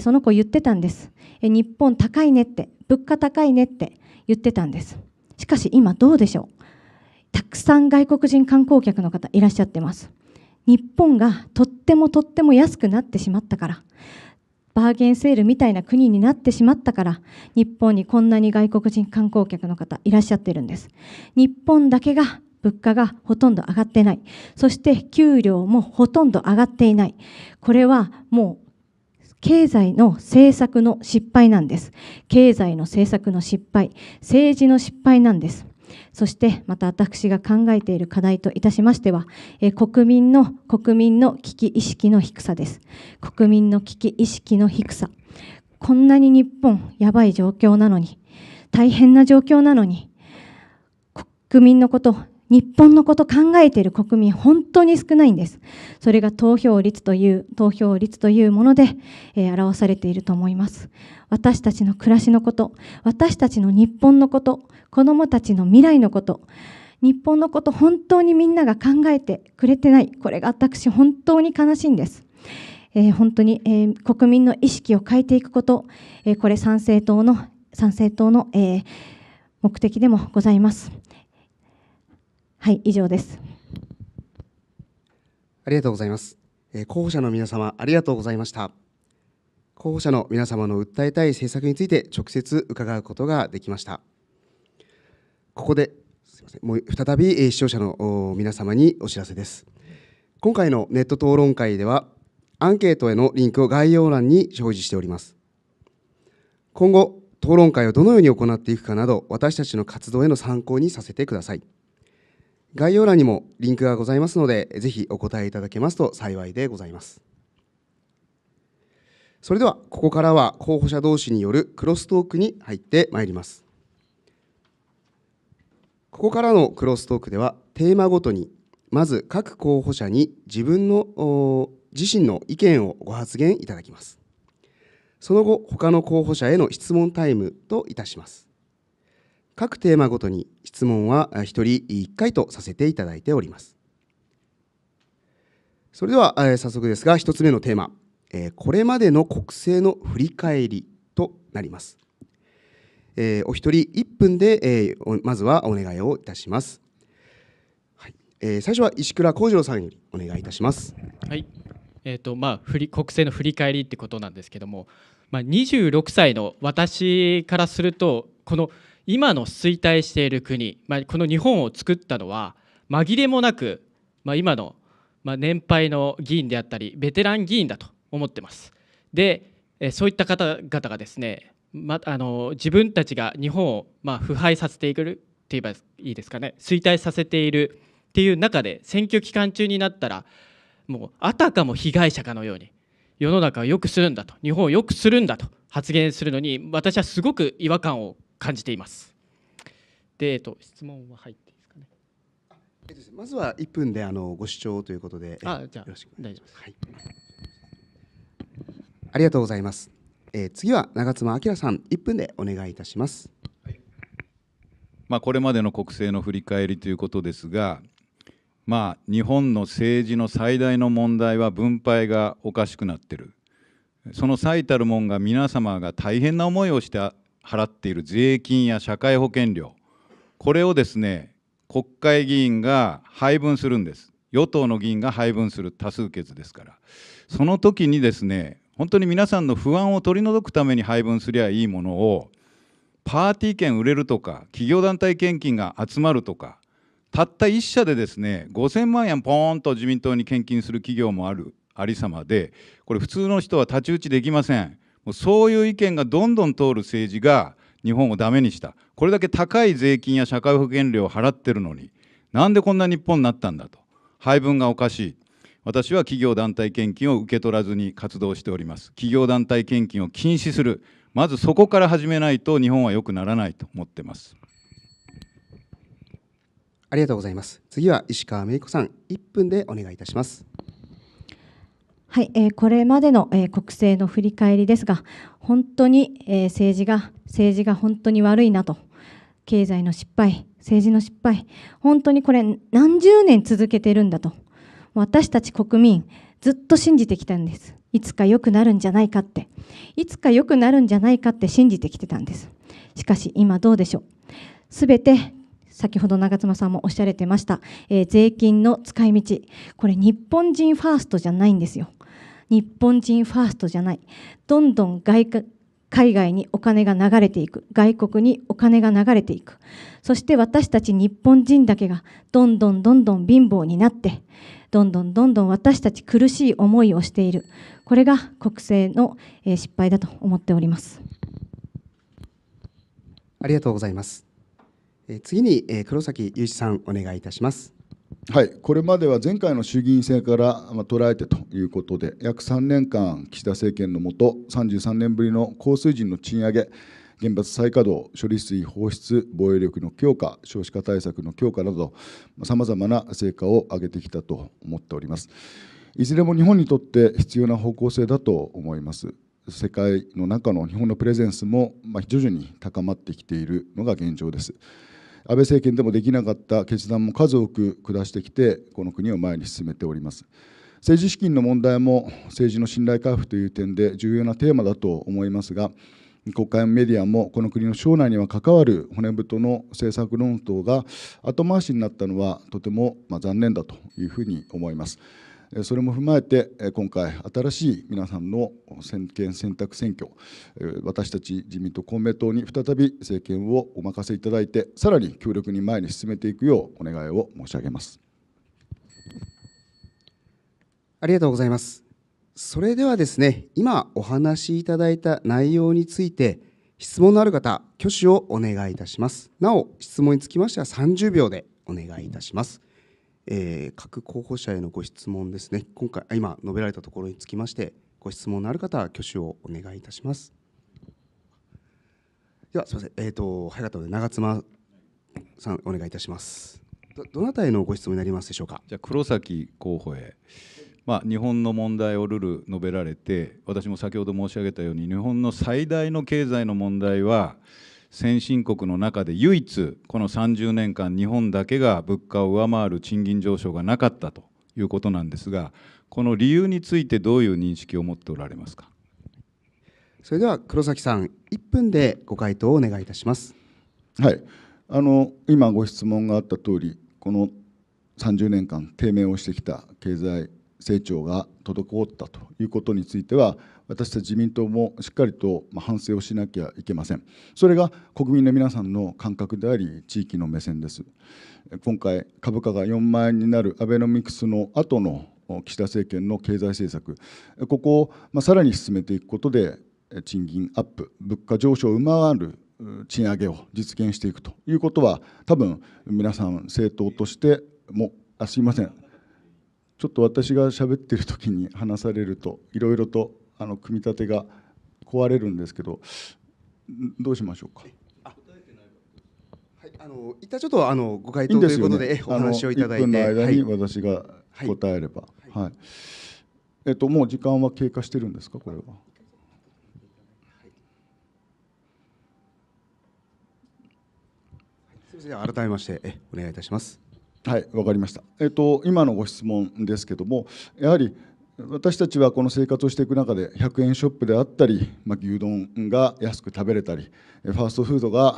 その子言ってたんです、日本高いねって物価高いねって言ってたんですしかし今どうでしょうたくさん外国人観光客の方いらっしゃってます日本がとってもとっても安くなってしまったからバーゲンセールみたいな国になってしまったから日本にこんなに外国人観光客の方いらっしゃってるんです日本だけが物価がほとんど上がってないそして給料もほとんど上がっていないこれはもう経済の政策の失敗なんです経済の政策の失敗政治の失敗なんですそしてまた私が考えている課題といたしましては、え国民の国民の危機意識の低さです国民の危機意識の低さこんなに日本やばい状況なのに大変な状況なのに国民のこと日本のこと考えている国民本当に少ないんですそれが投票率という投票率というもので、えー、表されていると思います私たちの暮らしのこと私たちの日本のこと子どもたちの未来のこと日本のこと本当にみんなが考えてくれてないこれが私本当に悲しいんです、えー、本当に、えー、国民の意識を変えていくこと、えー、これ参政党の参政党の、え目的でもございますはい以上ですありがとうございます、え候補者の皆様ありがとうございました候補者の皆様の訴えたい政策について直接伺うことができましたここで、すみません、もう再び視聴者の皆様にお知らせです。今回のネット討論会では、アンケートへのリンクを概要欄に表示しております。今後、討論会をどのように行っていくかなど、私たちの活動への参考にさせてください。概要欄にもリンクがございますので、ぜひお答えいただけますと幸いでございます。それでは、ここからは候補者同士によるクロストークに入ってまいります。ここからのクロストークではテーマごとにまず各候補者に自分の自身の意見をご発言いただきますその後他の候補者への質問タイムといたします各テーマごとに質問は1人1回とさせていただいておりますそれでは、早速ですが1つ目のテーマ、えこれまでの国政の振り返りとなりますえー、お一人一分で、えー、まずはお願いをいたします、はいえー、最初は石倉幸次郎さんよりお願いいたします。はいえーとまあ、振り国政の振り返りってことなんですけども、まあ、二十六歳の私からするとこの今の衰退している国、まあ、この日本を作ったのは紛れもなく、まあ、今の、まあ、年配の議員であったりベテラン議員だと思ってます。でえそういった方々がですねま、あの自分たちが日本を、まあ、腐敗させていくって言えばいいですかね衰退させているっていう中で選挙期間中になったらもうあたかも被害者かのように世の中を良くするんだと日本を良くするんだと発言するのに私はすごく違和感を感じています。で、えっと、質問は入っていいですかね。まずは1分であのご視聴ということで、あじゃあよろしくお願いします。はい、ありがとうございます。えー、次は長妻明さん、1分でお願いいたします。はい、まあ、これまでの国政の振り返りということですが、まあ、日本の政治の最大の問題は分配がおかしくなってる、その最たるもんが皆様が大変な思いをして払っている税金や社会保険料、これをですね、国会議員が配分するんです。与党の議員が配分する多数決ですから、その時にですね、本当に皆さんの不安を取り除くために配分すりゃいいものをパーティー券売れるとか企業団体献金が集まるとかたった1社でですね5000万円ポーンと自民党に献金する企業もあるありさまでこれ普通の人は太刀打ちできませんもうそういう意見がどんどん通る政治が日本をダメにしたこれだけ高い税金や社会保険料を払ってるのになんでこんな日本になったんだと配分がおかしい私は企業団体献金を受け取らずに活動しております。企業団体献金を禁止する、まずそこから始めないと日本は良くならないと思ってます。ありがとうございます。次は石川美子さん、1分でお願いいたします。はい、えー、これまでの、えー、国政の振り返りですが、本当に、えー、政治が政治が本当に悪いなと、経済の失敗、政治の失敗、本当にこれ何十年続けてるんだと。私たち国民ずっと信じてきたんですいつか良くなるんじゃないかっていつか良くなるんじゃないかって信じてきてたんですしかし今どうでしょうすべて先ほど長妻さんもおっしゃれてました、えー、税金の使い道これ日本人ファーストじゃないんですよ日本人ファーストじゃないどんどん外海外にお金が流れていく外国にお金が流れていくそして私たち日本人だけがどんどんどんどん貧乏になってどんどんどんどん私たち苦しい思いをしているこれが国政の失敗だと思っておりますありがとうございます次に黒崎雄一さんお願いいたしますはい、これまでは前回の衆議院選から捉えてということで、約3年間、岸田政権のもと、33年ぶりの高水準の賃上げ、原発再稼働、処理水放出、防衛力の強化、少子化対策の強化など、さまざまな成果を上げてきたと思っております。いずれも日本にとって必要な方向性だと思います。世界の中の日本のプレゼンスも、徐々に高まってきているのが現状です。安倍政権でもできなかった決断も数多く下してきて、この国を前に進めております。政治資金の問題も政治の信頼回復という点で重要なテーマだと思いますが、国会メディアもこの国の将来には関わる骨太の政策論争が後回しになったのはとても残念だというふうに思います。それも踏まえて今回新しい皆さんの選権選択選挙私たち自民党公明党に再び政権をお任せいただいてさらに強力に前に進めていくようお願いを申し上げますありがとうございますそれではですね今お話しいただいた内容について質問のある方挙手をお願いいたしますなお質問につきましては30秒でお願いいたしますえー、各候補者へのご質問ですね、今回、今述べられたところにつきまして、ご質問のある方は挙手をお願いいたします。では、すみません、えーと、早かったので、長妻さん、お願いいたしますど。どなたへのご質問になりますでしょうか。じゃ黒崎候補へまあ、日本の問題をルル述べられて私も先ほど申し上げたように日本の最大の経済の問題は先進国の中で唯一この30年間日本だけが物価を上回る賃金上昇がなかったということなんですがこの理由についてどういう認識を持っておられますかそれでは黒崎さん1分でご回答をお願いいたします。はいあの今ご質問があった通りこの30年間低迷をしてきた経済成長が滞ったということについては私たち自民党もしっかりと反省をしなきゃいけませんそれが国民の皆さんの感覚であり地域の目線です今回株価が4万円になるアベノミクスの後の岸田政権の経済政策ここをさらに進めていくことで賃金アップ物価上昇を上回る賃上げを実現していくということは多分皆さん政党としてもあすいませんちょっと私が喋ってる時に話されるといろいろとあの組み立てが壊れるんですけどどうしましょうか。はい、あの一旦ちょっとあのご回答ということで、ね、お話をいただいて、の分の間に私が答えれば、はい、はいはいえっともう時間は経過してるんですかこれは。はい、すみません改めましてえお願いいたします。はい、わかりました。えっと、今のご質問ですけども、やはり私たちはこの生活をしていく中で100円ショップであったり、まあ、牛丼が安く食べれたりファーストフードが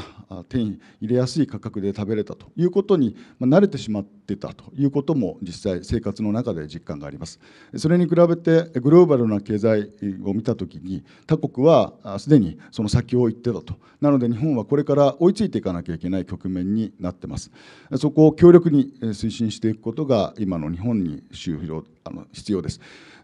手に入れやすい価格で食べれたということに慣れてしまってたということも実際生活の中で実感がありますそれに比べてグローバルな経済を見た時に他国はすでにその先を行ってたとなので日本はこれから追いついていかなきゃいけない局面になってますそこを強力に推進していくことが今の日本に必要です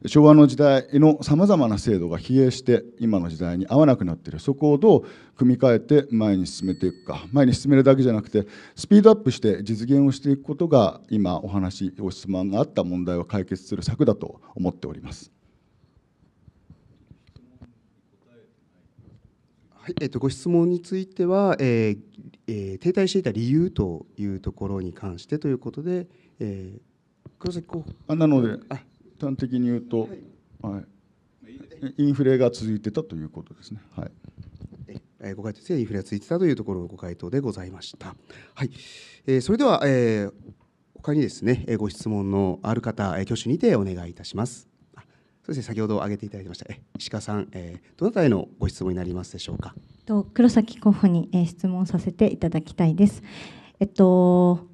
昭和の時代のさまざまな制度が疲弊して今の時代に合わなくなっているそこをどう組み替えて前に進めていくか前に進めるだけじゃなくてスピードアップして実現をしていくことが今お話ご質問があった問題を解決する策だと思っております。はいえっと、ご質問については、えーえー、停滞していた理由というところに関してということで、えー、黒崎候補なので端的に言うと、はい、インフレが続いてたということですね。はいご回答でインフレが続いてたというところのご回答でございました。はい、えー、それでは、えー、他にですね、えご質問のある方、え挙手にてお願いいたします。あそうですね、先ほど挙げていただきました、え石川さん、えー、どなたへのご質問になりますでしょうか。と黒崎候補に、え質問させていただきたいです。えっと、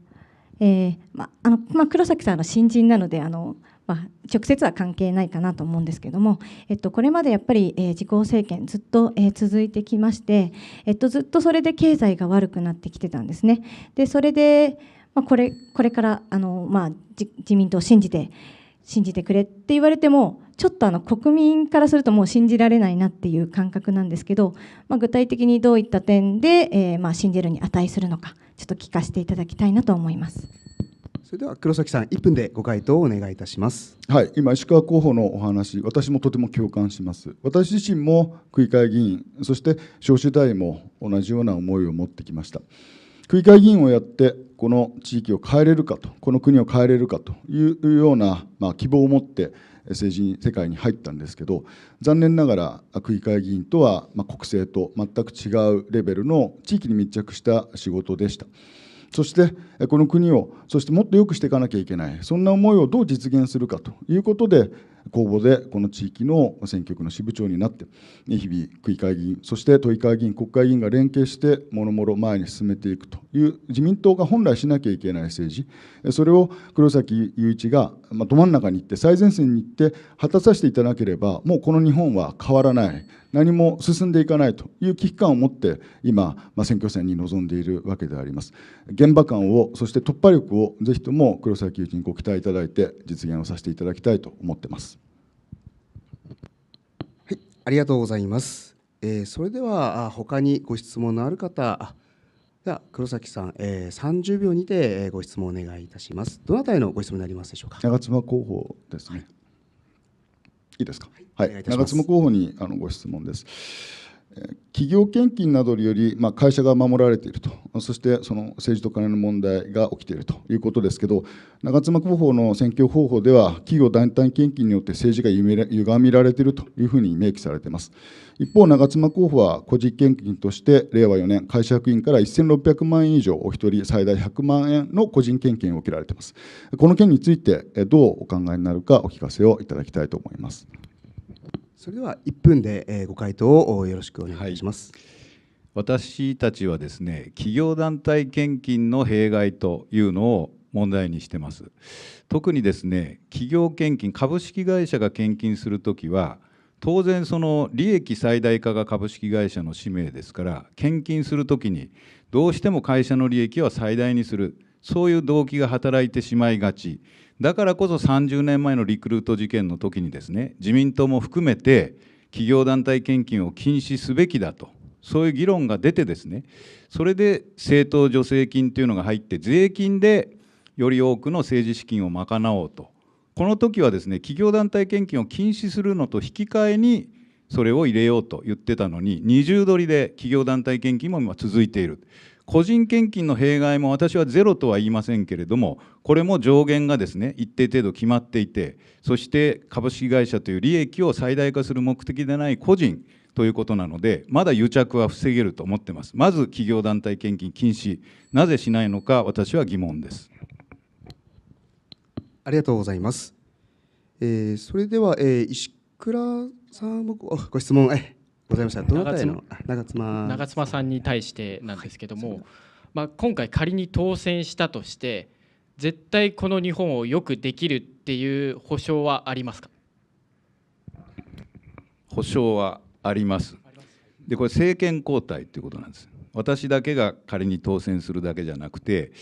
えー、まあのまあ、黒崎さんの新人なのであの。まあ、直接は関係ないかなと思うんですけども、えっと、これまでやっぱり、えー、自公政権ずっと、えー、続いてきまして、えっと、ずっとそれで経済が悪くなってきてたんですね。でそれで、まあ、これこれからあの、まあ、自民党を信じて信じてくれって言われてもちょっとあの国民からするともう信じられないなっていう感覚なんですけど、まあ、具体的にどういった点で、えー、まあ信じるに値するのかちょっと聞かせていただきたいなと思います。それでは黒崎さん1分でご回答をお願いいたしますはい今石川候補のお話私もとても共感します私自身も区議会議員そして少子代も同じような思いを持ってきました区議会議員をやってこの地域を変えれるかとこの国を変えれるかというような、まあ、希望を持って政治に世界に入ったんですけど残念ながら区議会議員とは、まあ、国政と全く違うレベルの地域に密着した仕事でした。そしてこの国をそしてもっと良くしていかなきゃいけないそんな思いをどう実現するかということで公募でこの地域の選挙区の支部長になって日々区議会議員そして都議会議員国会議員が連携してもろもろ前に進めていくという自民党が本来しなきゃいけない政治それを黒崎雄一が、まあ、ど真ん中に行って最前線に行って果たさせていただければもうこの日本は変わらない何も進んでいかないという危機感を持って今、まあ、選挙戦に臨んでいるわけであります現場感をそして突破力をぜひとも黒崎雄一にご期待いただいて実現をさせていただきたいと思ってます。はい、ありがとうございます。えそれでは他にご質問のある方では黒崎さん、えー、30秒にてえご質問お願いいたします。どなたへのご質問になりますでしょうか。長妻候補ですね。はい、いいですか。はい、い長妻候補にあのご質問です。企業献金などにより、まあ、会社が守られていると、そしてその政治と金の問題が起きているということですけど、長妻候補の選挙方法では、企業団体献金によって政治が歪みられているというふうに明記されています。一方、長妻候補は個人献金として、令和4年、会社役員から1600万円以上、お一人最大100万円の個人献金を受けられています。この件について、どうお考えになるか、お聞かせをいただきたいと思います。それでは1分でご回答をよろしくお願いします。はい、私たちはですね企業団体献金の弊害というのを問題にしてます特にですね企業献金株式会社が献金するときは当然その利益最大化が株式会社の使命ですから献金するときにどうしても会社の利益は最大にするそういう動機が働いてしまいがちだからこそ30年前のリクルート事件の時にですね自民党も含めて企業団体献金を禁止すべきだとそういう議論が出てですねそれで政党助成金というのが入って税金でより多くの政治資金を賄おうとこの時はですね企業団体献金を禁止するのと引き換えにそれを入れようと言ってたのに二重取りで企業団体献金も今続いている個人献金の弊害も私はゼロとは言いませんけれどもこれも上限がですね一定程度決まっていてそして株式会社という利益を最大化する目的でない個人ということなのでまだ癒着は防げると思ってますまず企業団体献金禁止なぜしないのか私は疑問ですありがとうございます、えー、それでは、えー、石倉さんもご質問えございましたどのの長妻長妻さんに対してなんですけども、はい、まあ、今回仮に当選したとして絶対この日本をよくできるっていう保証はありますか保証はあります。でこれ政権交代ということなんです。私だけが仮に当選するだけじゃなくて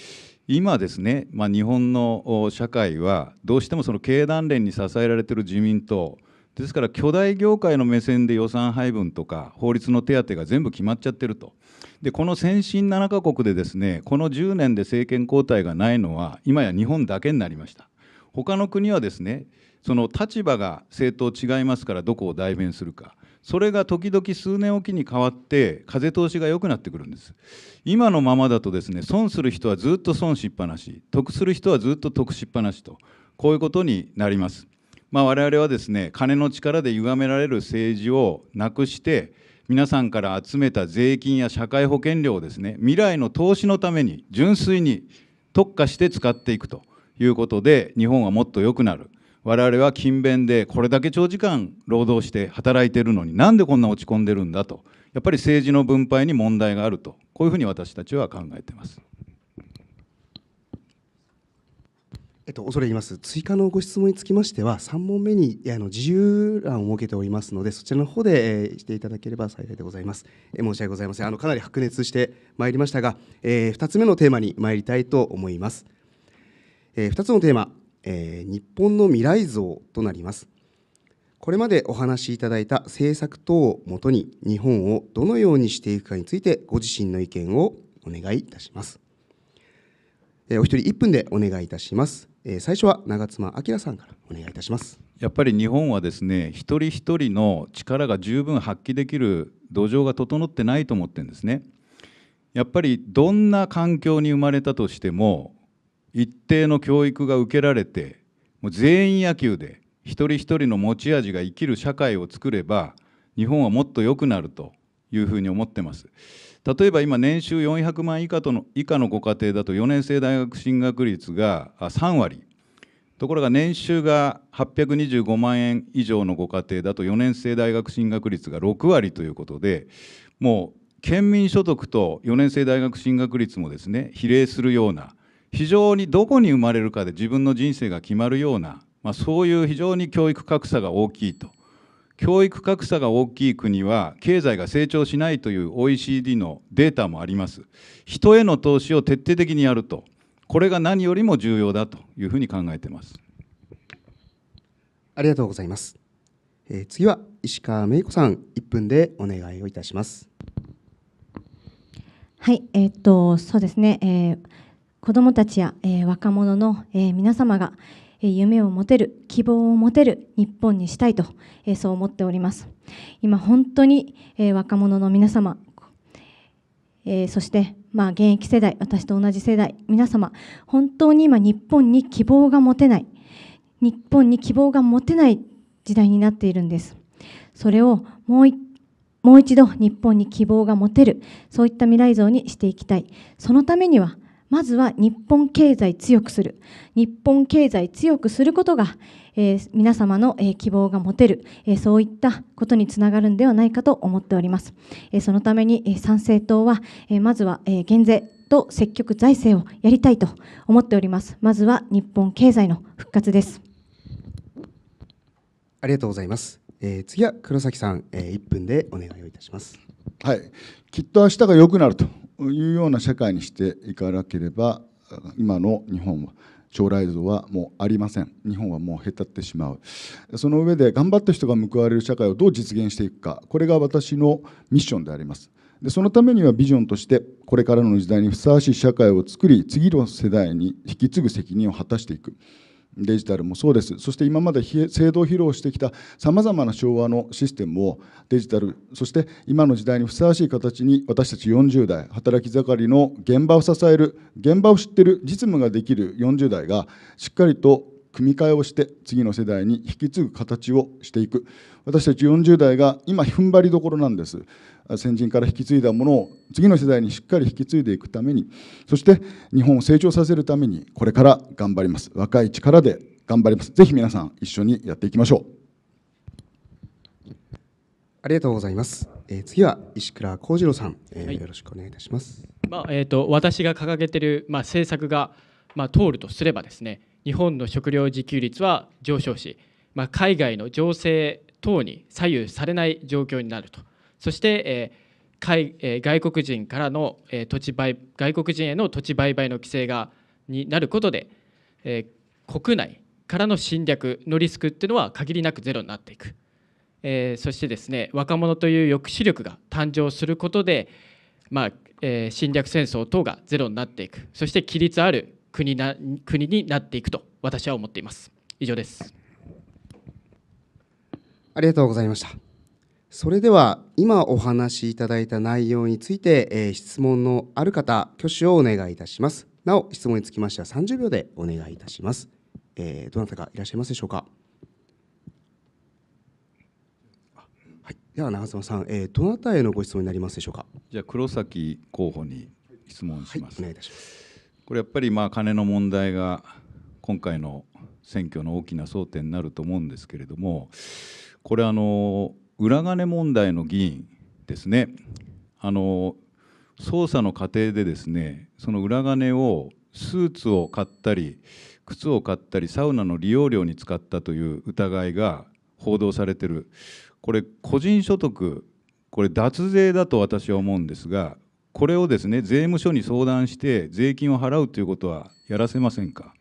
今ですね、まあ、日本の社会はどうしてもその経団連に支えられている自民党ですから巨大業界の目線で予算配分とか法律の手当が全部決まっちゃってるとでこの先進7カ国でですねこの10年で政権交代がないのは今や日本だけになりました他の国はですねその立場が政党違いますからどこを代弁するかそれが時々数年おきに変わって風通しが良くなってくるんです今のままだとですね損する人はずっと損しっぱなし得する人はずっと得しっぱなしとこういうことになりますまあ、我々はですね金の力で歪められる政治をなくして皆さんから集めた税金や社会保険料をですね未来の投資のために純粋に特化して使っていくということで日本はもっと良くなる我々は勤勉でこれだけ長時間労働して働いてるのになんでこんな落ち込んでるんだとやっぱり政治の分配に問題があるとこういうふうに私たちは考えています。えっと、恐れ入ります追加のご質問につきましては、3問目にあの自由欄を設けておりますので、そちらの方で、えー、していただければ幸いでございます。えー、申し訳ございませんあの、かなり白熱してまいりましたが、えー、2つ目のテーマに参りたいと思います。えー、2つのテーマ、えー、日本の未来像となります。これまでお話しいただいた政策等をもとに、日本をどのようにしていくかについて、ご自身の意見をお願いいたします。えお一人1分でお願いいたします。えー、最初は長妻明さんからお願いいたしますやっぱり日本はですね一人一人の力が十分発揮できる土壌が整ってないと思ってるんですねやっぱりどんな環境に生まれたとしても一定の教育が受けられてもう全員野球で一人一人の持ち味が生きる社会を作れば日本はもっと良くなるというふうに思ってます。例えば今年収400万以下との以下のご家庭だと4年生大学進学率が3割ところが年収が825万円以上のご家庭だと4年生大学進学率が6割ということでもう県民所得と4年生大学進学率もですね比例するような非常にどこに生まれるかで自分の人生が決まるような、まあ、そういう非常に教育格差が大きいと。教育格差が大きい国は経済が成長しないという OECD のデータもあります人への投資を徹底的にやるとこれが何よりも重要だというふうに考えていますありがとうございます、えー、次は石川芽衣子さん1分でお願いをいたしますはいえー、っとそうですね、えー、子どもたちや、えー、若者の、えー、皆様が、夢を持てる希望を持てる日本にしたいとそう思っております今本当に若者の皆様そしてまあ現役世代私と同じ世代皆様本当に今日本に希望が持てない日本に希望が持てない時代になっているんですそれをもうもう一度日本に希望が持てるそういった未来像にしていきたいそのためにはまずは日本経済強くする。日本経済強くすることが、えー、皆様の、えー、希望が持てる、えー、そういったことにつながるんではないかと思っております。えそのために、え参政党は、えまずは、え減税と積極財政をやりたいと思っております。まずは日本経済の復活です。ありがとうございます。え次は黒崎さん、え1分でお願いをいたします。はい、きっと明日が良くなるというような社会にしていかなければ今の日本は将来像はもうありません日本はもうへたってしまうその上で頑張った人が報われる社会をどう実現していくかこれが私のミッションでありますでそのためにはビジョンとしてこれからの時代にふさわしい社会を作り次の世代に引き継ぐ責任を果たしていくデジタルもそうですそして今まで制度を披露してきたさまざまな昭和のシステムをデジタルそして今の時代にふさわしい形に私たち40代働き盛りの現場を支える現場を知ってる実務ができる40代がしっかりと組み替えをして次の世代に引き継ぐ形をしていく私たち40代が今踏ん張りどころなんです先人から引き継いだものを次の世代にしっかり引き継いでいくためにそして日本を成長させるためにこれから頑張ります若い力で頑張りますぜひ皆さん一緒にやっていきましょうありがとうございます、えー、次は石倉幸次郎さん、えー、はい、よろしくお願いいたします、まあえーと、と私が掲げている、まあ、政策が、まあ、通るとすればですね日本の食料自給率は上昇し、まあ、海外の情勢等に左右されない状況になるとそして、えーえー、外国人からの、えー、土地売外国人への土地売買の規制がになることで、えー、国内からの侵略のリスクっていうのは限りなくゼロになっていく、えー、そしてですね若者という抑止力が誕生することで、まあえー、侵略戦争等がゼロになっていくそして規律ある国な国になっていくと私は思っています以上ですありがとうございましたそれでは今お話しいただいた内容について、えー、質問のある方挙手をお願いいたしますなお質問につきましては30秒でお願いいたします、えー、どなたかいらっしゃいますでしょうかはい、では長妻さん、えー、どなたへのご質問になりますでしょうかじゃ黒崎候補に質問します、はい、お願いいたしますこれやっぱりまあ金の問題が今回の選挙の大きな争点になると思うんですけれどもこれあの裏金問題の議員ですねあの捜査の過程でですねその裏金をスーツを買ったり靴を買ったりサウナの利用料に使ったという疑いが報道されてるこれ個人所得これ脱税だと私は思うんですがこれをですね税務署に相談して税金を払うということはやらせませんか、は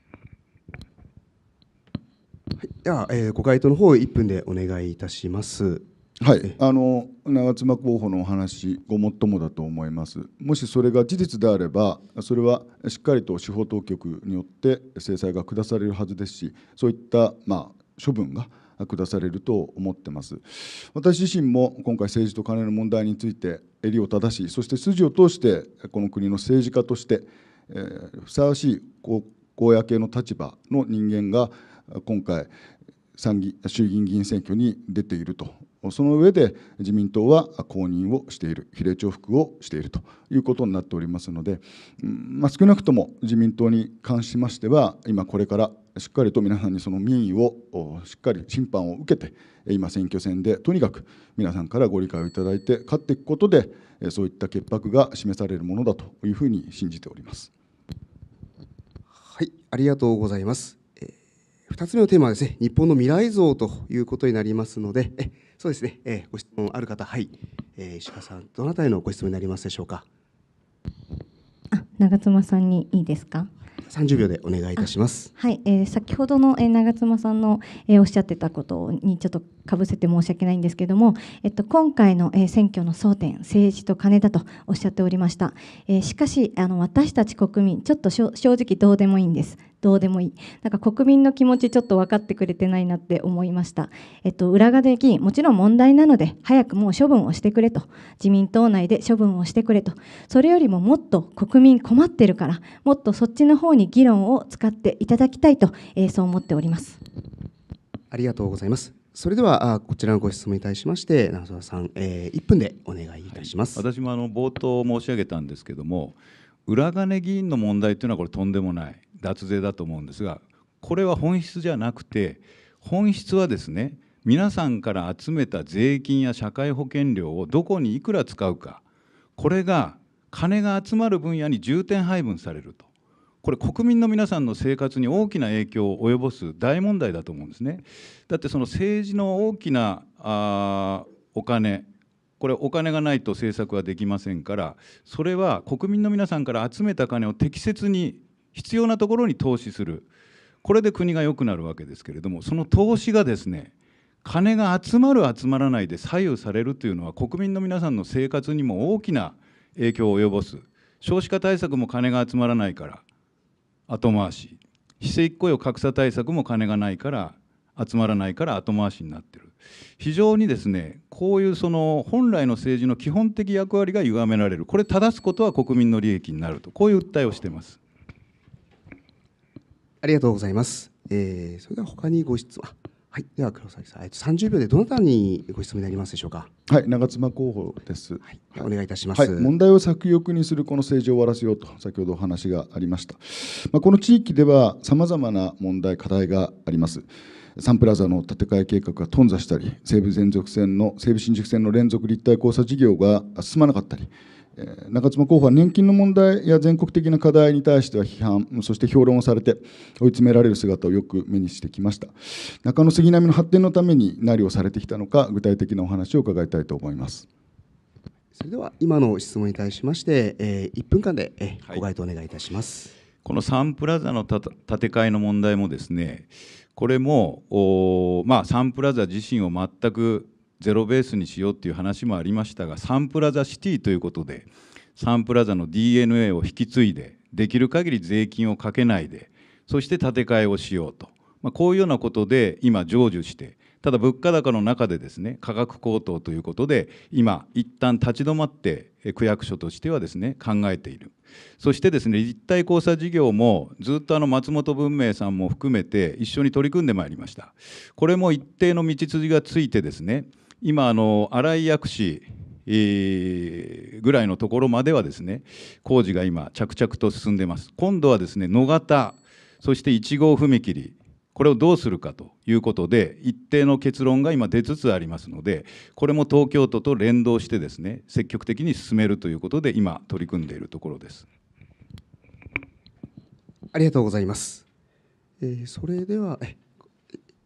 い、では、えー、ご回答の方1分でお願いいたします。はい、あの長妻候補のお話、ごもっともだと思います。もしそれが事実であれば、それはしっかりと司法当局によって制裁が下されるはずですし、そういった、まあ、処分が下されると思ってます。私自身も今回、政治とカネの問題について、襟を正し、そして筋を通して、この国の政治家として、えー、ふさわしい公の立場の人間が、今回、参議衆議院議員選挙に出ているとその上で自民党は公認をしている、比例重複をしているということになっておりますので、まあ、少なくとも自民党に関しましては、今これからしっかりと皆さんにその民意をしっかり審判を受けて、今、選挙戦でとにかく皆さんからご理解をいただいて、勝っていくことで、そういった潔白が示されるものだというふうに信じております。はい、ありがとうございます。え2つ目のテーマはですね、日本の未来像ということになりますので、そうですね、えー、ご質問ある方、はい、えー、石川さん、どなたへのご質問になりますでしょうか。あ、長妻さんにいいですか。30秒でお願いいたします。はい、えー、先ほどの、えー、長妻さんの、えー、おっしゃってたことにちょっとかぶせて申し訳ないんですけれども、えっと、今回の、えー、選挙の争点、政治と金だとおっしゃっておりました。えー、しかしあの私たち国民、ちょっと正直どうでもいいんです。どうでもいい。なんか国民の気持ちちょっと分かってくれてないなって思いました。えっと、裏金議員、もちろん問題なので、早くもう処分をしてくれと。自民党内で処分をしてくれと。それよりももっと国民困ってるから、もっとそっちの方に議論を使っていただきたいと、えー、そう思っております。ありがとうございます。それではこちらのご質問に対しまして長澤さん、えー、1分でお願いいたします、はい、私もあの冒頭申し上げたんですけども裏金議員の問題というのはこれとんでもない脱税だと思うんですがこれは本質じゃなくて本質はですね皆さんから集めた税金や社会保険料をどこにいくら使うかこれが金が集まる分野に重点配分されるとこれ国民の皆さんの生活に大きな影響を及ぼす大問題だと思うんですねだってその政治の大きなあお金これお金がないと政策はできませんからそれは国民の皆さんから集めた金を適切に必要なところに投資するこれで国が良くなるわけですけれどもその投資がですね金が集まる集まらないで左右されるというのは国民の皆さんの生活にも大きな影響を及ぼす少子化対策も金が集まらないから後回し非正規雇用格差対策も金がないから集まらないから後回しになってる非常にですねこういうその本来の政治の基本的役割が歪められるこれ正すことは国民の利益になるとこういう訴えをしています。ありがとうございます。えー、それでは他にご質問。はい、では黒崎さん、30秒でどなたにご質問になりますでしょうか。はい、長妻候補です。はい、お願いいたします、はい、問題を策翼にするこの政治を終わらせようと先ほどお話がありました。まあ、この地域ではさまざまな問題課題があります。サンプラザの建て替え計画が頓挫したり、西武全続線の西武新宿線の連続立体交差事業が進まなかったり。中妻候補は年金の問題や全国的な課題に対しては批判そして評論をされて追い詰められる姿をよく目にしてきました中野杉並の発展のために何をされてきたのか具体的なお話を伺いたいと思いますそれでは今の質問に対しまして、え1分間で、えご回答お願いいたします、はい、このサンプラザの建て替えの問題もですねこれもまあ、サンプラザ自身を全くゼロベースにしようっていう話もありましたがサンプラザシティということでサンプラザの DNA を引き継いでできる限り税金をかけないでそして建て替えをしようと、まあ、こういうようなことで今成就してただ物価高の中でですね価格高騰ということで今一旦立ち止まって区役所としてはですね考えているそしてですね立体交差事業もずっとあの松本文明さんも含めて一緒に取り組んでまいりましたこれも一定の道筋がついてですね今あの新井薬師えぐらいのところまではですね工事が今着々と進んでます今度はですね野方そして1号踏切これをどうするかということで一定の結論が今出つつありますのでこれも東京都と連動してですね積極的に進めるということで今取り組んでいるところですありがとうございます、えそれでは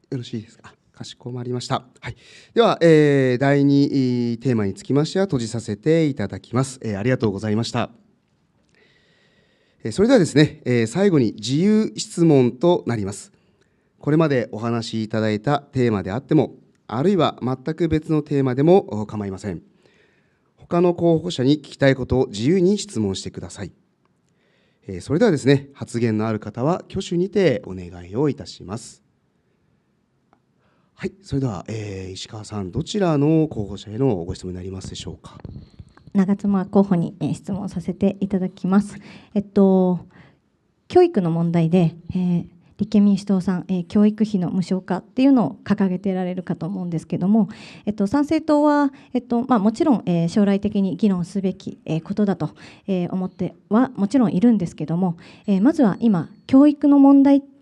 よろしいですかかしこまりました。はい、では、えー、第2テーマにつきましては閉じさせていただきます。えー、ありがとうございました。えー、それではですね、え最後に自由質問となります。これまでお話しいただいたテーマであっても、あるいは全く別のテーマでも構いません。他の候補者に聞きたいことを自由に質問してください。それではですね、発言のある方は挙手にてお願いをいたします。はい、それでは、えー、石川さん、どちらの候補者へのご質問になりますでしょうか。長妻候補に、えー、質問させていただきます。えっと、教育の問題で、えー、立憲民主党さん、えー、教育費の無償化っていうのを掲げてられるかと思うんですけども、えっと、参政党は、えっとまあ、もちろん、えー、将来的に議論すべき、えー、ことだと、えー、思ってはもちろんいるんですけども、えー、まずは今教育の問題って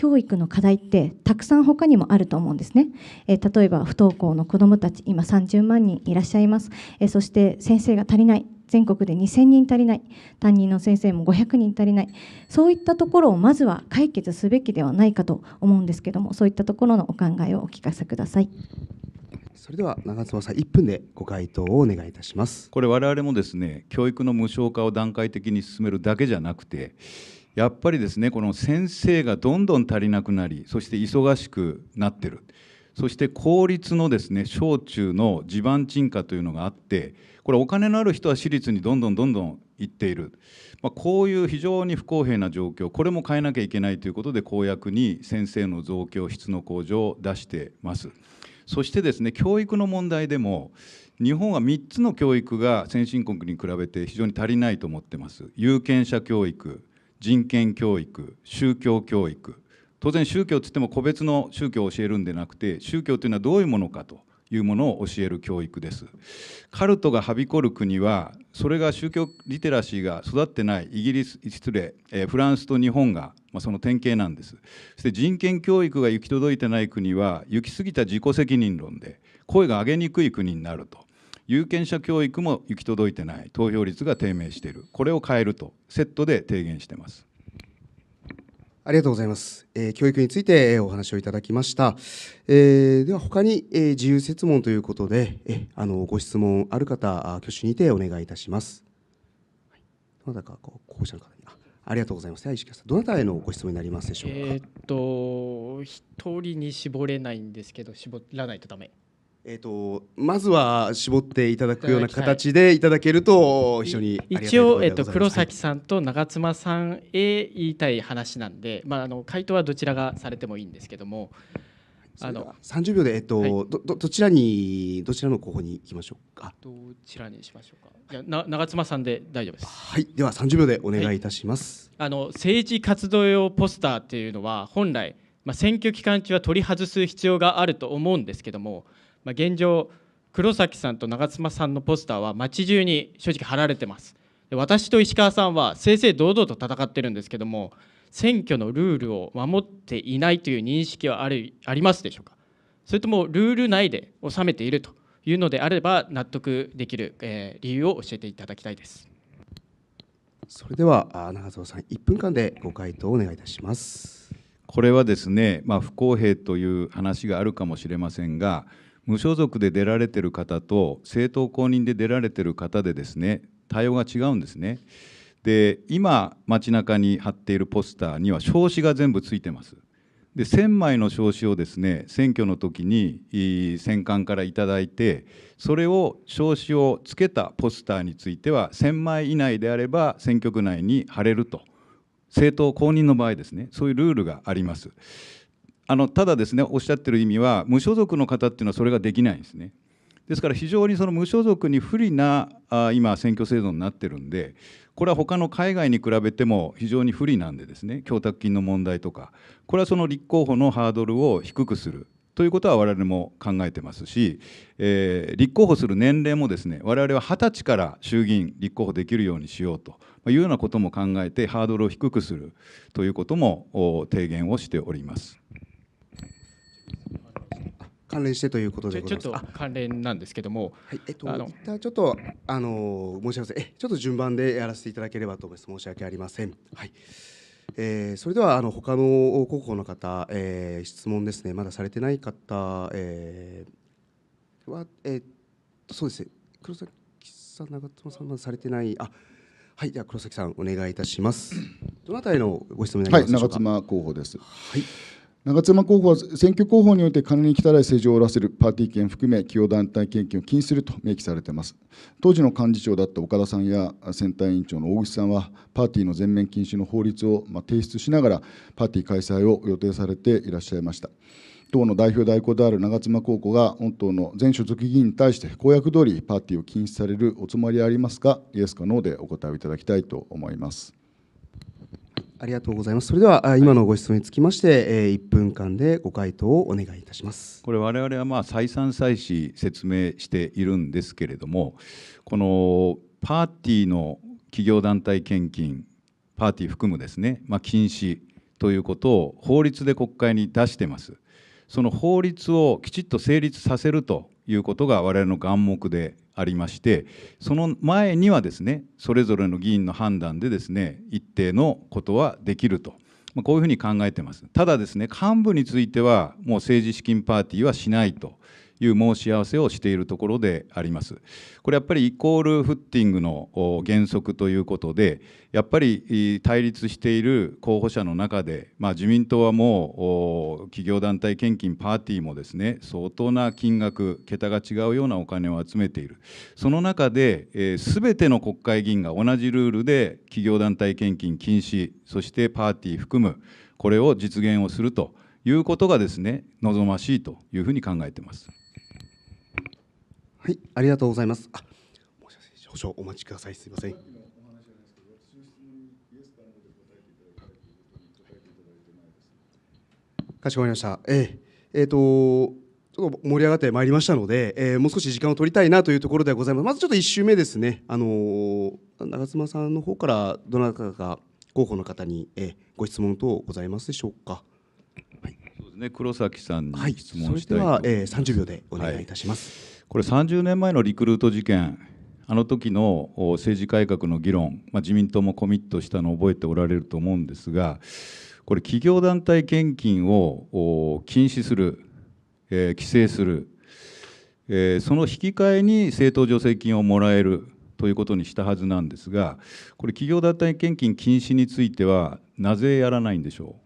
教育の課題ってたくさん他にもあると思うんですね、えー、例えば不登校の子どもたち今30万人いらっしゃいます、えー、そして先生が足りない全国で2000人足りない担任の先生も500人足りないそういったところをまずは解決すべきではないかと思うんですけどもそういったところのお考えをお聞かせください。それでは長妻さん1分でご回答をお願いいたしますこれ我々もですね教育の無償化を段階的に進めるだけじゃなくてやっぱりですねこの先生がどんどん足りなくなりそして忙しくなってるそして公立のですね小中の地盤沈下というのがあってこれお金のある人は私立にどんどんどんどん行っている、まあ、こういう非常に不公平な状況これも変えなきゃいけないということで公約に先生の増強質の向上を出してます。そしてですね教育の問題でも日本は3つの教育が先進国に比べて非常に足りないと思ってます有権者教育人権教育宗教教育当然宗教っていっても個別の宗教を教えるんでなくて宗教というのはどういうものかというものを教える教育ですカルトがはびこる国はそれが宗教リテラシーが育ってないイギリス失礼、フランスと日本が、その典型なんですそして人権教育が行き届いてない国は行き過ぎた自己責任論で声が上げにくい国になると有権者教育も行き届いてない投票率が低迷しているこれを変えるとセットで提言してますありがとうございます、えー、教育についてお話をいただきました、えー、では他に、えー、自由設問ということで、えー、あのご質問ある方挙手にてお願いいたします、はい、どなたかこう候補者の方にありがとうございます。石川さん、どなたへのご質問になりますでしょうか。えー、っと一人に絞れないんですけど、絞らないとダメ。えーと、まずは絞っていただくような形でいただけると非常に一応、えーと、と黒崎さんと長妻さんへ言いたい話なんで、まあ、あの回答はどちらがされてもいいんですけどもあの30秒で、えーと、はい、どどちらにどちらの候補に行きましょうかどちらにしましょうかいやな長妻さんで大丈夫ですはいでは30秒でお願いいたします、はい、あの政治活動用ポスターっていうのは本来、まあ、選挙期間中は取り外す必要があると思うんですけどもまあ、現状黒崎さんと長妻さんのポスターは街中に正直貼られてますで私と石川さんは正々堂々と戦ってるんですけども選挙のルールを守っていないという認識はあるありますでしょうかそれともルール内で収めているというのであれば納得できる、えー、理由を教えていただきたいですそれでは長澤さん1分間でご回答をお願いいたしますこれはですね、まあ、不公平という話があるかもしれませんが無所属で出られてる方と政党公認で出られてる方でですね対応が違うんですね。で今街中に貼っているポスターには証子が全部ついてます。で1000枚の証子をですね選挙の時に選管から頂いてそれを証子をつけたポスターについては1000枚以内であれば選挙区内に貼れると政党公認の場合ですねそういうルールがあります。あのただですねおっしゃってる意味は無所属の方っていうのはそれができないんですね。ですから非常にその無所属に不利なあ今選挙制度になってるんでこれは他の海外に比べても非常に不利なんでですね供託金の問題とかこれはその立候補のハードルを低くするということは我々も考えてますし、えー、立候補する年齢もですね我々は20歳から衆議院立候補できるようにしようというようなことも考えてハードルを低くするということも提言をしております。関連してということでちょっと関連なんですけども、はい、えっと、一旦ちょっと、あの、申し訳ません、え、ちょっと順番でやらせていただければと思います。申し訳ありません。はい。えー、それではあの他の高校の方、えー、質問ですねまだされてない方、えー、は、えー、そうですね黒崎さん長妻さんまだされてないあはいじゃ黒崎さんお願いいたしますどのあたりのご質問になりますか、はい、長妻候補ですはい長妻候補は選挙候補において金に汚い政治をわらせるパーティー券含め企業団体献金を禁止すると明記されています当時の幹事長だった岡田さんや選対委員長の大口さんはパーティーの全面禁止の法律を提出しながらパーティー開催を予定されていらっしゃいました党の代表代行である長妻候補が御党の前所属議員に対して公約通りパーティーを禁止されるおつもりはありますかイエスかノーでお答えをいただきたいと思いますありがとうございます。それでは今のご質問につきまして、え1分間でご回答をお願いいたします。これ我々はまあ再三再四説明しているんですけれども、このパーティーの企業団体献金、パーティー含むですね、まあ、禁止ということを法律で国会に出してます。その法律をきちっと成立させるということが我々の願目でありましてその前にはですねそれぞれの議員の判断でですね一定のことはできると。まあ、こういうふうに考えてます。ただですね、幹部については、もう政治資金パーティーはしないという申し合わせをしているところであります。これやっぱりイコールフッティングの原則ということで、やっぱり対立している候補者の中で、まあ、自民党はもう企業団体献金パーティーもですね、相当な金額、桁が違うようなお金を集めている、その中で、す、べ、ての国会議員が同じルールで企業団体献金禁止、そしてパーティー含む、これを実現をするということがですね望ましいというふうに考えています。はい、ありがとうございます。あ、申し訳ない。少々お待ちください。すみません。かしこまりました。えー、えー、とちょっと盛り上がってまいりましたので、えー、もう少し時間を取りたいなというところではございます。まずちょっと一周目ですね。あのー、長妻さんの方からどなたか候補の方に、えー、ご質問等ございますでしょうか。はい、そうですね。黒崎さんに質問したい、はい、それでは、えー、3秒でお願いいたします。はいこれ30年前のリクルート事件あの時の政治改革の議論、まあ、自民党もコミットしたのを覚えておられると思うんですがこれ企業団体献金を禁止する、えー、規制する、えー、その引き換えに政党助成金をもらえるということにしたはずなんですがこれ企業団体献金禁止についてはなぜやらないんでしょ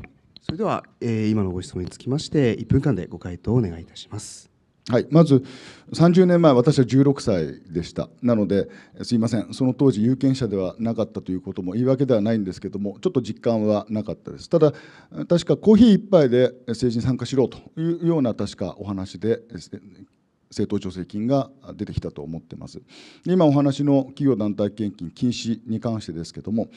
うそれでは、えー、今のご質問につきまして1分間でご回答をお願いいたします。はい、まず30年前、私は16歳でした、なのですいません、その当時、有権者ではなかったということも言い訳ではないんですけども、ちょっと実感はなかったです、ただ、確かコーヒー1杯で政治に参加しろというような、確かお話で政党助成金が出てきたと思ってます今お話の企業団体献金禁止に関してですけども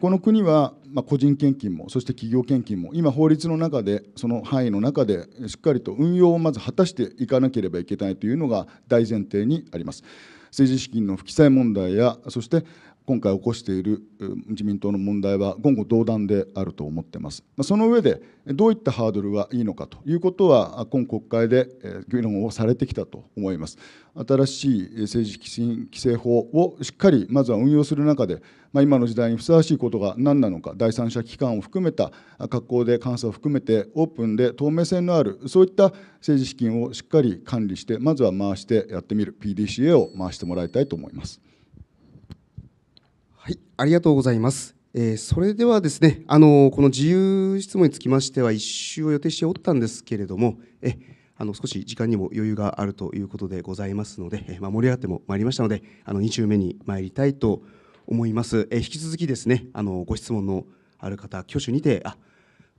この国は個人献金もそして企業献金も今法律の中でその範囲の中でしっかりと運用をまず果たしていかなければいけないというのが大前提にあります政治資金の不記載問題やそして今回起こしている自民党の問題は言語道断であると思っています。その上で、どういったハードルがいいのかということは、今国会で議論をされてきたと思います。新しい政治規制法をしっかりまずは運用する中で、今の時代にふさわしいことが何なのか、第三者機関を含めた格好で監査を含めて、オープンで透明性のある、そういった政治資金をしっかり管理して、まずは回してやってみる、PDCA を回してもらいたいと思います。はい、ありがとうございます。えー、それではですね、あのこの自由質問につきましては、一周を予定しておったんですけれども、えあの少し時間にも余裕があるということでございますので、えまあ、盛り上がってもまいりましたので、あの2週目に参りたいと思います。え引き続きですね、あのご質問のある方、挙手にて、あ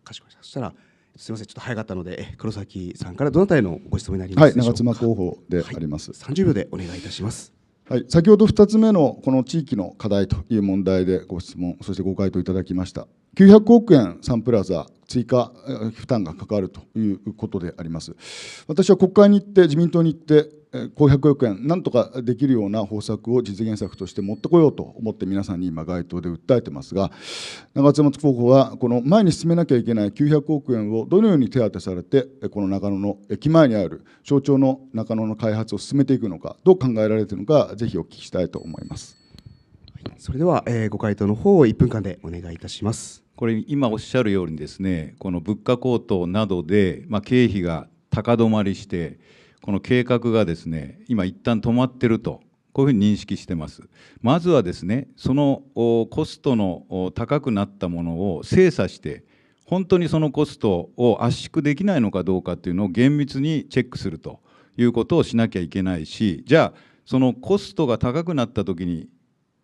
かしこました。そしたらすみません、ちょっと早かったので、黒崎さんからどなたへのご質問になりますでしょうか。はい、長妻候補であります。三、は、十、い、秒でお願いいたします。はい、先ほど2つ目のこの地域の課題という問題でご質問、そしてご回答いただきました。900億円サンプラザ追加負担がかかるということであります私は国会に行って自民党に行って500億円なんとかできるような方策を実現策として持ってこようと思って皆さんに今街頭で訴えてますが長妻松候補はこの前に進めなきゃいけない900億円をどのように手当てされてこの中野の駅前にある象徴の中野の開発を進めていくのかどう考えられているのかぜひお聞きしたいと思います。それでは、えー、ご回答の方を1分間でお願いいたします。これ今おっしゃるようにですねこの物価高騰などで、まあ、経費が高止まりしてこの計画がですね今一旦止まってるとこういうふうに認識してますまずはですねそのコストの高くなったものを精査して本当にそのコストを圧縮できないのかどうかっていうのを厳密にチェックするということをしなきゃいけないしじゃあそのコストが高くなった時に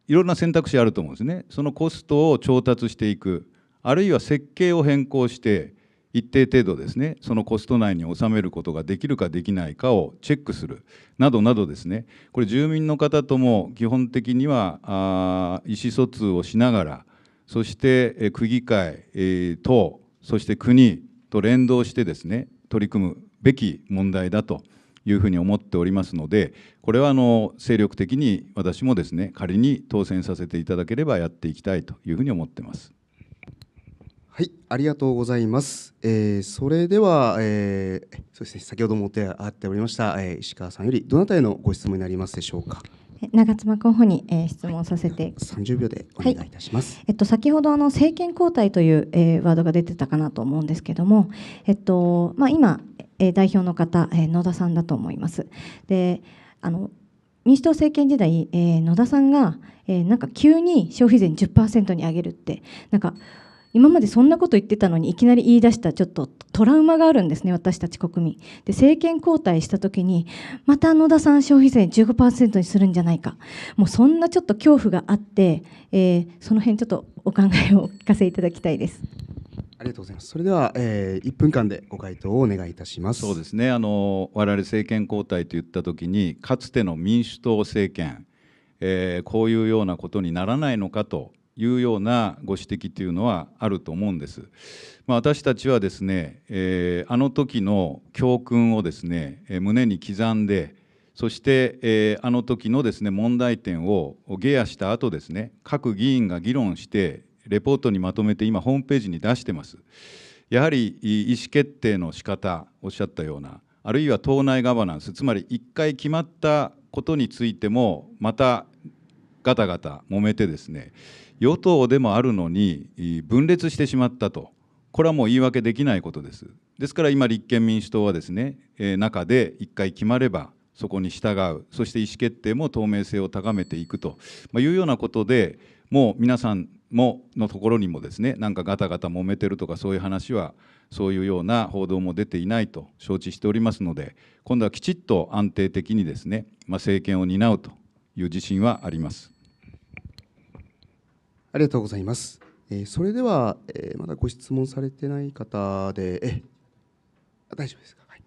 いろんな選択肢あると思うんですねそのコストを調達していくあるいは設計を変更して一定程度ですねそのコスト内に収めることができるかできないかをチェックするなどなどですねこれ住民の方とも基本的には意思疎通をしながらそして区議会、え等そして国と連動してですね取り組むべき問題だというふうに思っておりますのでこれはあの精力的に私もですね仮に当選させていただければやっていきたいというふうに思ってます。はい、ありがとうございます。えー、それでは、えー、そして先ほどもお手あっておりました、えー、石川さんよりどなたへのご質問になりますでしょうか。長妻候補に、えー、質問させて、はい、30秒でお願いいたします、はい、えっと、先ほどあの政権交代という、えー、ワードが出てたかなと思うんですけども、えっとまあ、今、えー、代表の方、えー、野田さんだと思います。であの民主党政権時代、えー、野田さんが、えー、なんか急に消費税10%に上げるってなんか今までそんなこと言ってたのにいきなり言い出したちょっとトラウマがあるんですね私たち国民で政権交代したときにまた野田さん消費税15%にするんじゃないかもうそんなちょっと恐怖があって、えー、その辺ちょっとお考えをお聞かせいただきたいです。ありがとうございます。それでは、えー、1分間でご回答をお願いいたします。そうですね。あの我々政権交代と言ったときに、かつての民主党政権、えー、こういうようなことにならないのかというようなご指摘というのはあると思うんです。まあ、私たちはですね、えー、あの時の教訓をですね、え胸に刻んで、そして、えー、あの時のですね問題点をゲアした後ですね、各議員が議論して、レポートにまとめて今、ホームページに出してます。やはり意思決定の仕方おっしゃったような、あるいは党内ガバナンス、つまり一回決まったことについても、またガタガタ揉めてですね与党でもあるのに分裂してしまったと、これはもう言い訳できないことです。ですから今、立憲民主党はですね、中で一回決まれば、そこに従う、そして意思決定も透明性を高めていくというようなことで、もう皆さんものところにもですね、なんかガタガタ揉めてるとか、そういう話は、そういうような報道も出ていないと承知しておりますので、今度はきちっと安定的にですね、まあ、政権を担うという自信はあります。ありがとうございます。えー、それでは、えー、まだご質問されてない方で、え大丈夫ですか、はい、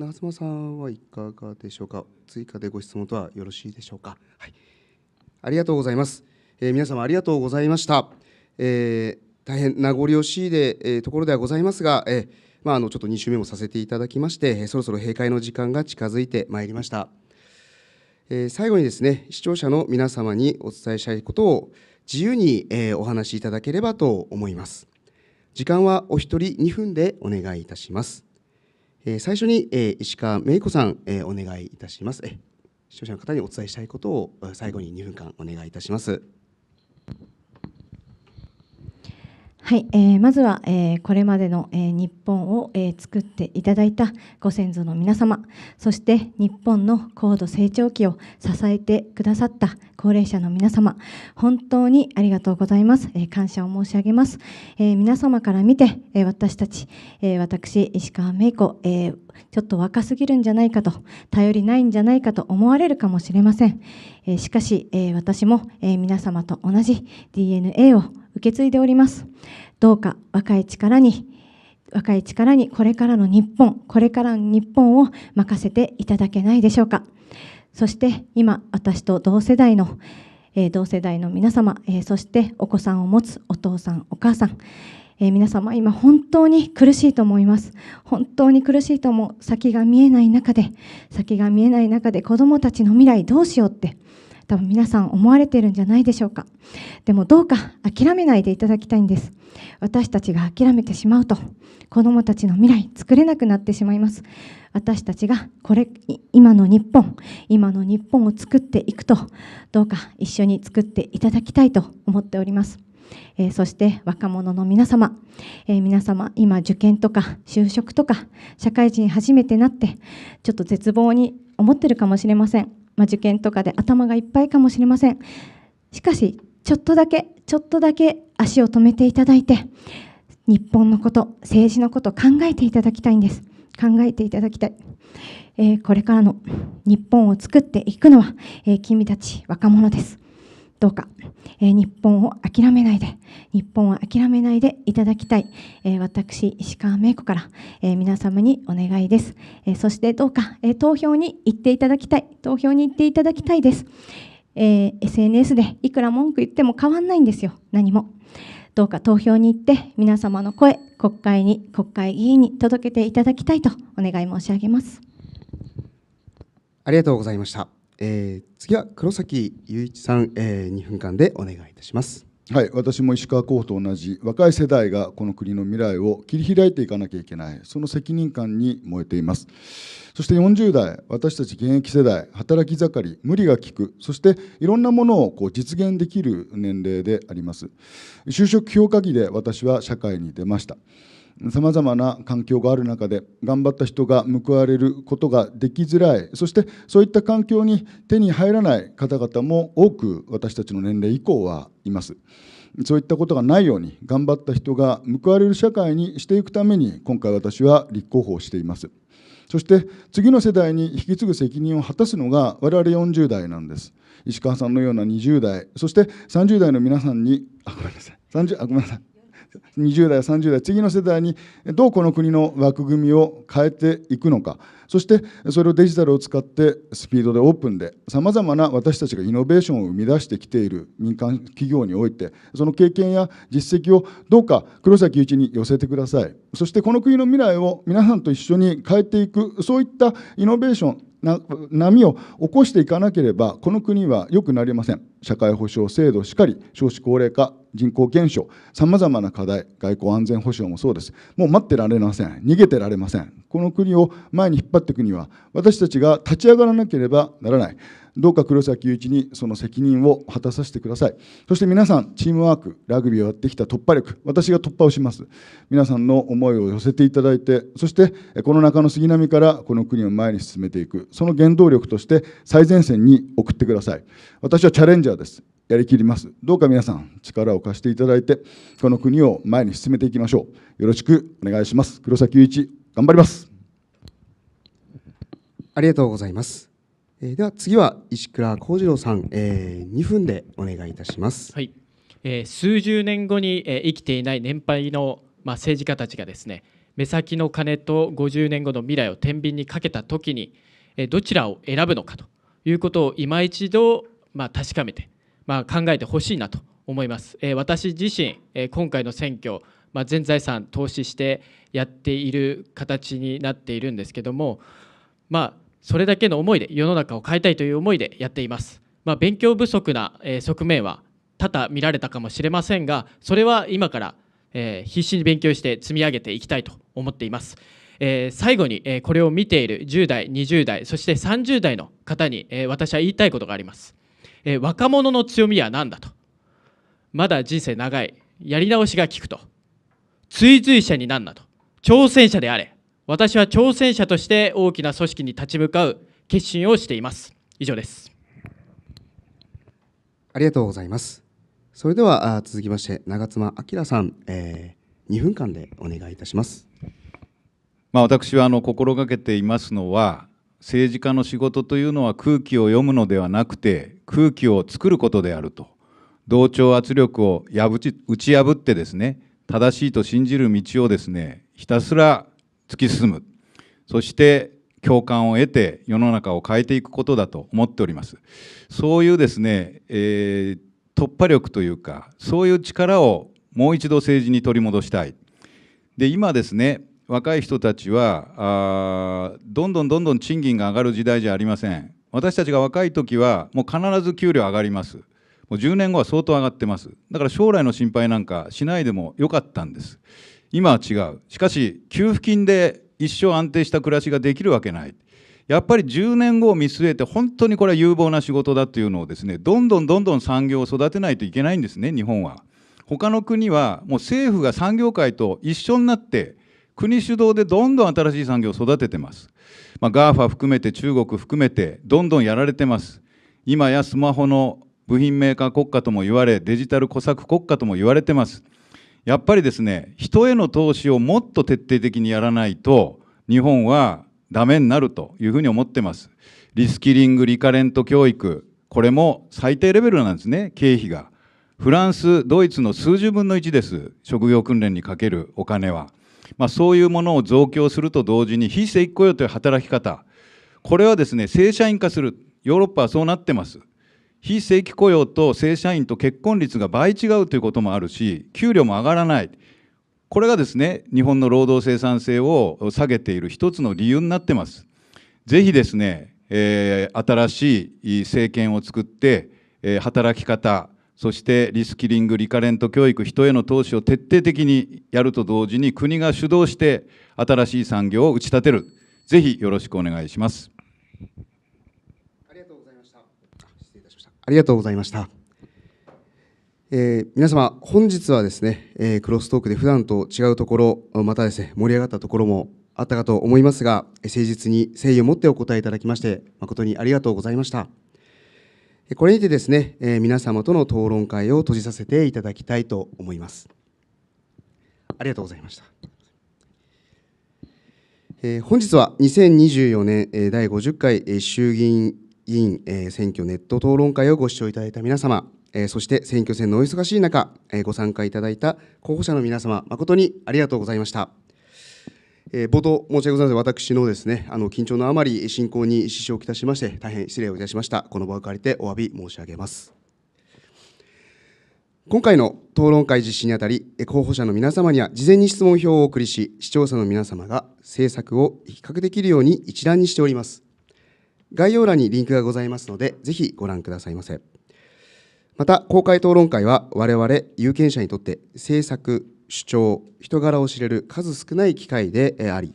長妻さんはいかがでしょうか、追加でご質問とはよろしいでしょうか。はい、ありがとうございます、えー、皆様ありがとうございました。えー、大変名残惜しいで、えー、ところではございますが、えーまあ、あのちょっと2週目もさせていただきまして、そろそろ閉会の時間が近づいてまいりました。えー、最後にですね、視聴者の皆様にお伝えしたいことを自由に、えお話しいただければと思います。時間はお一人2分でお願いいたします。え最初に、え石川芽衣子さん、えお願いいたします。視聴者の方にお伝えしたいことを最後に2分間お願いいたします。はい、えー、まずは、えー、これまでの、えー、日本を、えー、作っていただいたご先祖の皆様そして日本の高度成長期を支えてくださった高齢者の皆様本当にありがとうございます、えー、感謝を申し上げます、えー、皆様から見て、えー、私たち、えー、私石川芽衣子、えーちょっと若すぎるんじゃないかと、頼りないんじゃないかと思われるかもしれません。えしかし、え私も、え皆様と同じ DNA を受け継いでおります。どうか若い力に、若い力にこれからの日本、これからの日本を任せていただけないでしょうか。そして今、私と同世代の、え同世代の皆様、えそしてお子さんを持つお父さん、お母さん、えー、皆様今本当に苦しいと思います本当に苦しいと思う先が見えない中で先が見えない中で子どもたちの未来どうしようって多分皆さん思われているんじゃないでしょうかでもどうか諦めないでいただきたいんです私たちが諦めてしまうと子どもたちの未来作れなくなってしまいます私たちがこれ今の日本今の日本を作っていくとどうか一緒に作っていただきたいと思っておりますえー、そして若者の皆様、えー、皆様今受験とか就職とか社会人初めてなってちょっと絶望に思ってるかもしれません、まあ、受験とかで頭がいっぱいかもしれませんしかしちょっとだけちょっとだけ足を止めていただいて日本のこと政治のこと考えていただきたいんです考えていただきたい、えー、これからの日本を作っていくのは、え君たち若者ですどうか、えー、日本を諦めないで、日本を諦めないでいただきたい、えー、私、石川芽子から、えー、皆様にお願いです。えそしてどうか、え投票に行っていただきたい、投票に行っていただきたいです。え SNS でいくら文句言っても変わんないんですよ、何も。どうか投票に行って皆様の声、国会に、国会議員に届けていただきたいとお願い申し上げます。ありがとうございました。えー、次は黒崎雄一さん、えー、2分間でお願いいたします。はい、私も石川候補と同じ若い世代がこの国の未来を切り開いていかなきゃいけないその責任感に燃えていますそして40代私たち現役世代働き盛り無理がきくそしていろんなものをこう実現できる年齢であります就職氷河期で私は社会に出ましたさまざまな環境がある中で頑張った人が報われることができづらいそしてそういった環境に手に入らない方々も多く私たちの年齢以降はいます。そういったことがないように頑張った人が報われる社会にしていくために今回私は立候補をしています。そして次の世代に引き継ぐ責任を果たすのが我々40代なんです。石川さんのような20代、そして30代の皆さんに、あ、ごめんなさい、30、あ、ごめんなさい。20代、30代、次の世代にどうこの国の枠組みを変えていくのか、そしてそれをデジタルを使ってスピードでオープンでさまざまな私たちがイノベーションを生み出してきている民間企業においてその経験や実績をどうか黒崎一に寄せてくださいそしてこの国の未来を皆さんと一緒に変えていくそういったイノベーション波を起こしていかなければこの国は良くなりません社会保障制度しかり少子高齢化人口減少さまざまな課題外交安全保障もそうですもう待ってられません逃げてられませんこの国を前に張っていくには私たちが立ち上がらなければならないどうか黒崎雄一にその責任を果たさせてくださいそして皆さんチームワークラグビーをやってきた突破力私が突破をします皆さんの思いを寄せていただいてそしてこの中の杉並からこの国を前に進めていくその原動力として最前線に送ってください私はチャレンジャーですやりきりますどうか皆さん力を貸していただいてこの国を前に進めていきましょうよろしくお願いします黒崎雄一頑張りますありがとうございます。えー、では次は石倉幸次郎さん、えー、2分でお願いいたします。はい。えー、数十年後に、えー、生きていない年配のまあ政治家たちがですね、目先の金と50年後の未来を天秤にかけたときに、えー、どちらを選ぶのかということを今一度まあ確かめて、まあ考えてほしいなと思います。えー、私自身、えー、今回の選挙まあ、全財産投資してやっている形になっているんですけども、まあ、それだけの思いで世の中を変えたいという思いでやっています。まあ、勉強不足な、え側面は多々見られたかもしれませんが、それは今から、え必死に勉強して積み上げていきたいと思っています。え最後に、えこれを見ている10代、20代、そして30代の方に、え私は言いたいことがあります。え若者の強みは何だと。まだ人生長い。やり直しが効くと。追随者になんなと。挑戦者であれ。私は挑戦者として大きな組織に立ち向かう決心をしています以上ですありがとうございますそれでは続きまして長妻明さん、えー、2分間でお願いいたしますまあ、私はあの心がけていますのは政治家の仕事というのは空気を読むのではなくて空気を作ることであると同調圧力を破ち打ち破ってですね正しいと信じる道をですねひたすら突き進むそして共感を得て世の中を変えていくことだと思っておりますそういうですね、えー、突破力というかそういう力をもう一度政治に取り戻したいで今ですね若い人たちはあどんどんどんどん賃金が上がる時代じゃありません私たちが若い時はもう必ず給料上がりますもう10年後は相当上がってますだから将来の心配なんかしないでもよかったんです今は違うしかし給付金で一生安定した暮らしができるわけないやっぱり10年後を見据えて本当にこれは有望な仕事だというのをですねどんどんどんどん産業を育てないといけないんですね日本は。他の国はもう政府が産業界と一緒になって国主導でどんどん新しい産業を育ててます。まあ、GAFA 含めて中国含めてどんどんやられてます。今やスマホの部品メーカー国家とも言われデジタル小作国家とも言われてます。やっぱりですね人への投資をもっと徹底的にやらないと日本はダメになるというふうに思ってますリスキリングリカレント教育これも最低レベルなんですね経費がフランスドイツの数十分の1です職業訓練にかけるお金は、まあ、そういうものを増強すると同時に非正規雇用という働き方これはですね正社員化するヨーロッパはそうなってます非正規雇用と正社員と結婚率が倍違うということもあるし、給料も上がらない。これがですね、日本の労働生産性を下げている一つの理由になってます。ぜひですね、えー、新しい政権を作って、えー、働き方、そしてリスキリング、リカレント教育、人への投資を徹底的にやると同時に国が主導して新しい産業を打ち立てる。ぜひよろしくお願いします。ありがとうございました。えー、皆様、本日はですね、えー、クロストークで普段と違うところ、またですね、盛り上がったところもあったかと思いますが、誠実に誠意を持ってお答えいただきまして、誠にありがとうございました。これにてですね、えー、皆様との討論会を閉じさせていただきたいと思います。ありがとうございました。えー、本日は2024年、えー、第50回、えー、衆議院委員、えー、選挙ネット討論会をご視聴いただいた皆様、えー、そして選挙戦のお忙しい中、えー、ご参加いただいた候補者の皆様、誠にありがとうございました。えー、冒頭申し訳ございません、私のですねあの緊張のあまり進行に支障をきたしまして、大変失礼をいたしました、この場を借りてお詫び申し上げます。今回の討論会実施にあたり、候補者の皆様には事前に質問票をお送りし、視聴者の皆様が政策を比較できるように一覧にしております。概要欄にリンクがございますので、ぜひご覧くださいませ。また、公開討論会は我々有権者にとって政策、主張、人柄を知れる数少ない機会であり、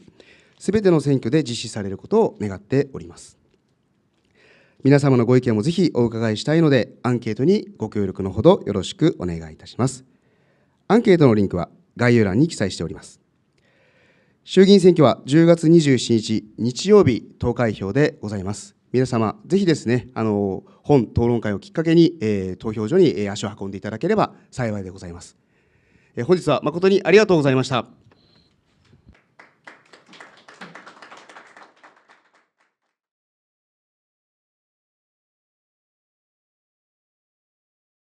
すべての選挙で実施されることを願っております。皆様のご意見もぜひお伺いしたいので、アンケートにご協力のほどよろしくお願いいたします。アンケートのリンクは概要欄に記載しております。衆議院選挙は10月27日日曜日投開票でございます。皆様、ぜひですね、あの本討論会をきっかけに、えー、投票所に、え足を運んでいただければ幸いでございます。えー、本日は誠にありがとうございました。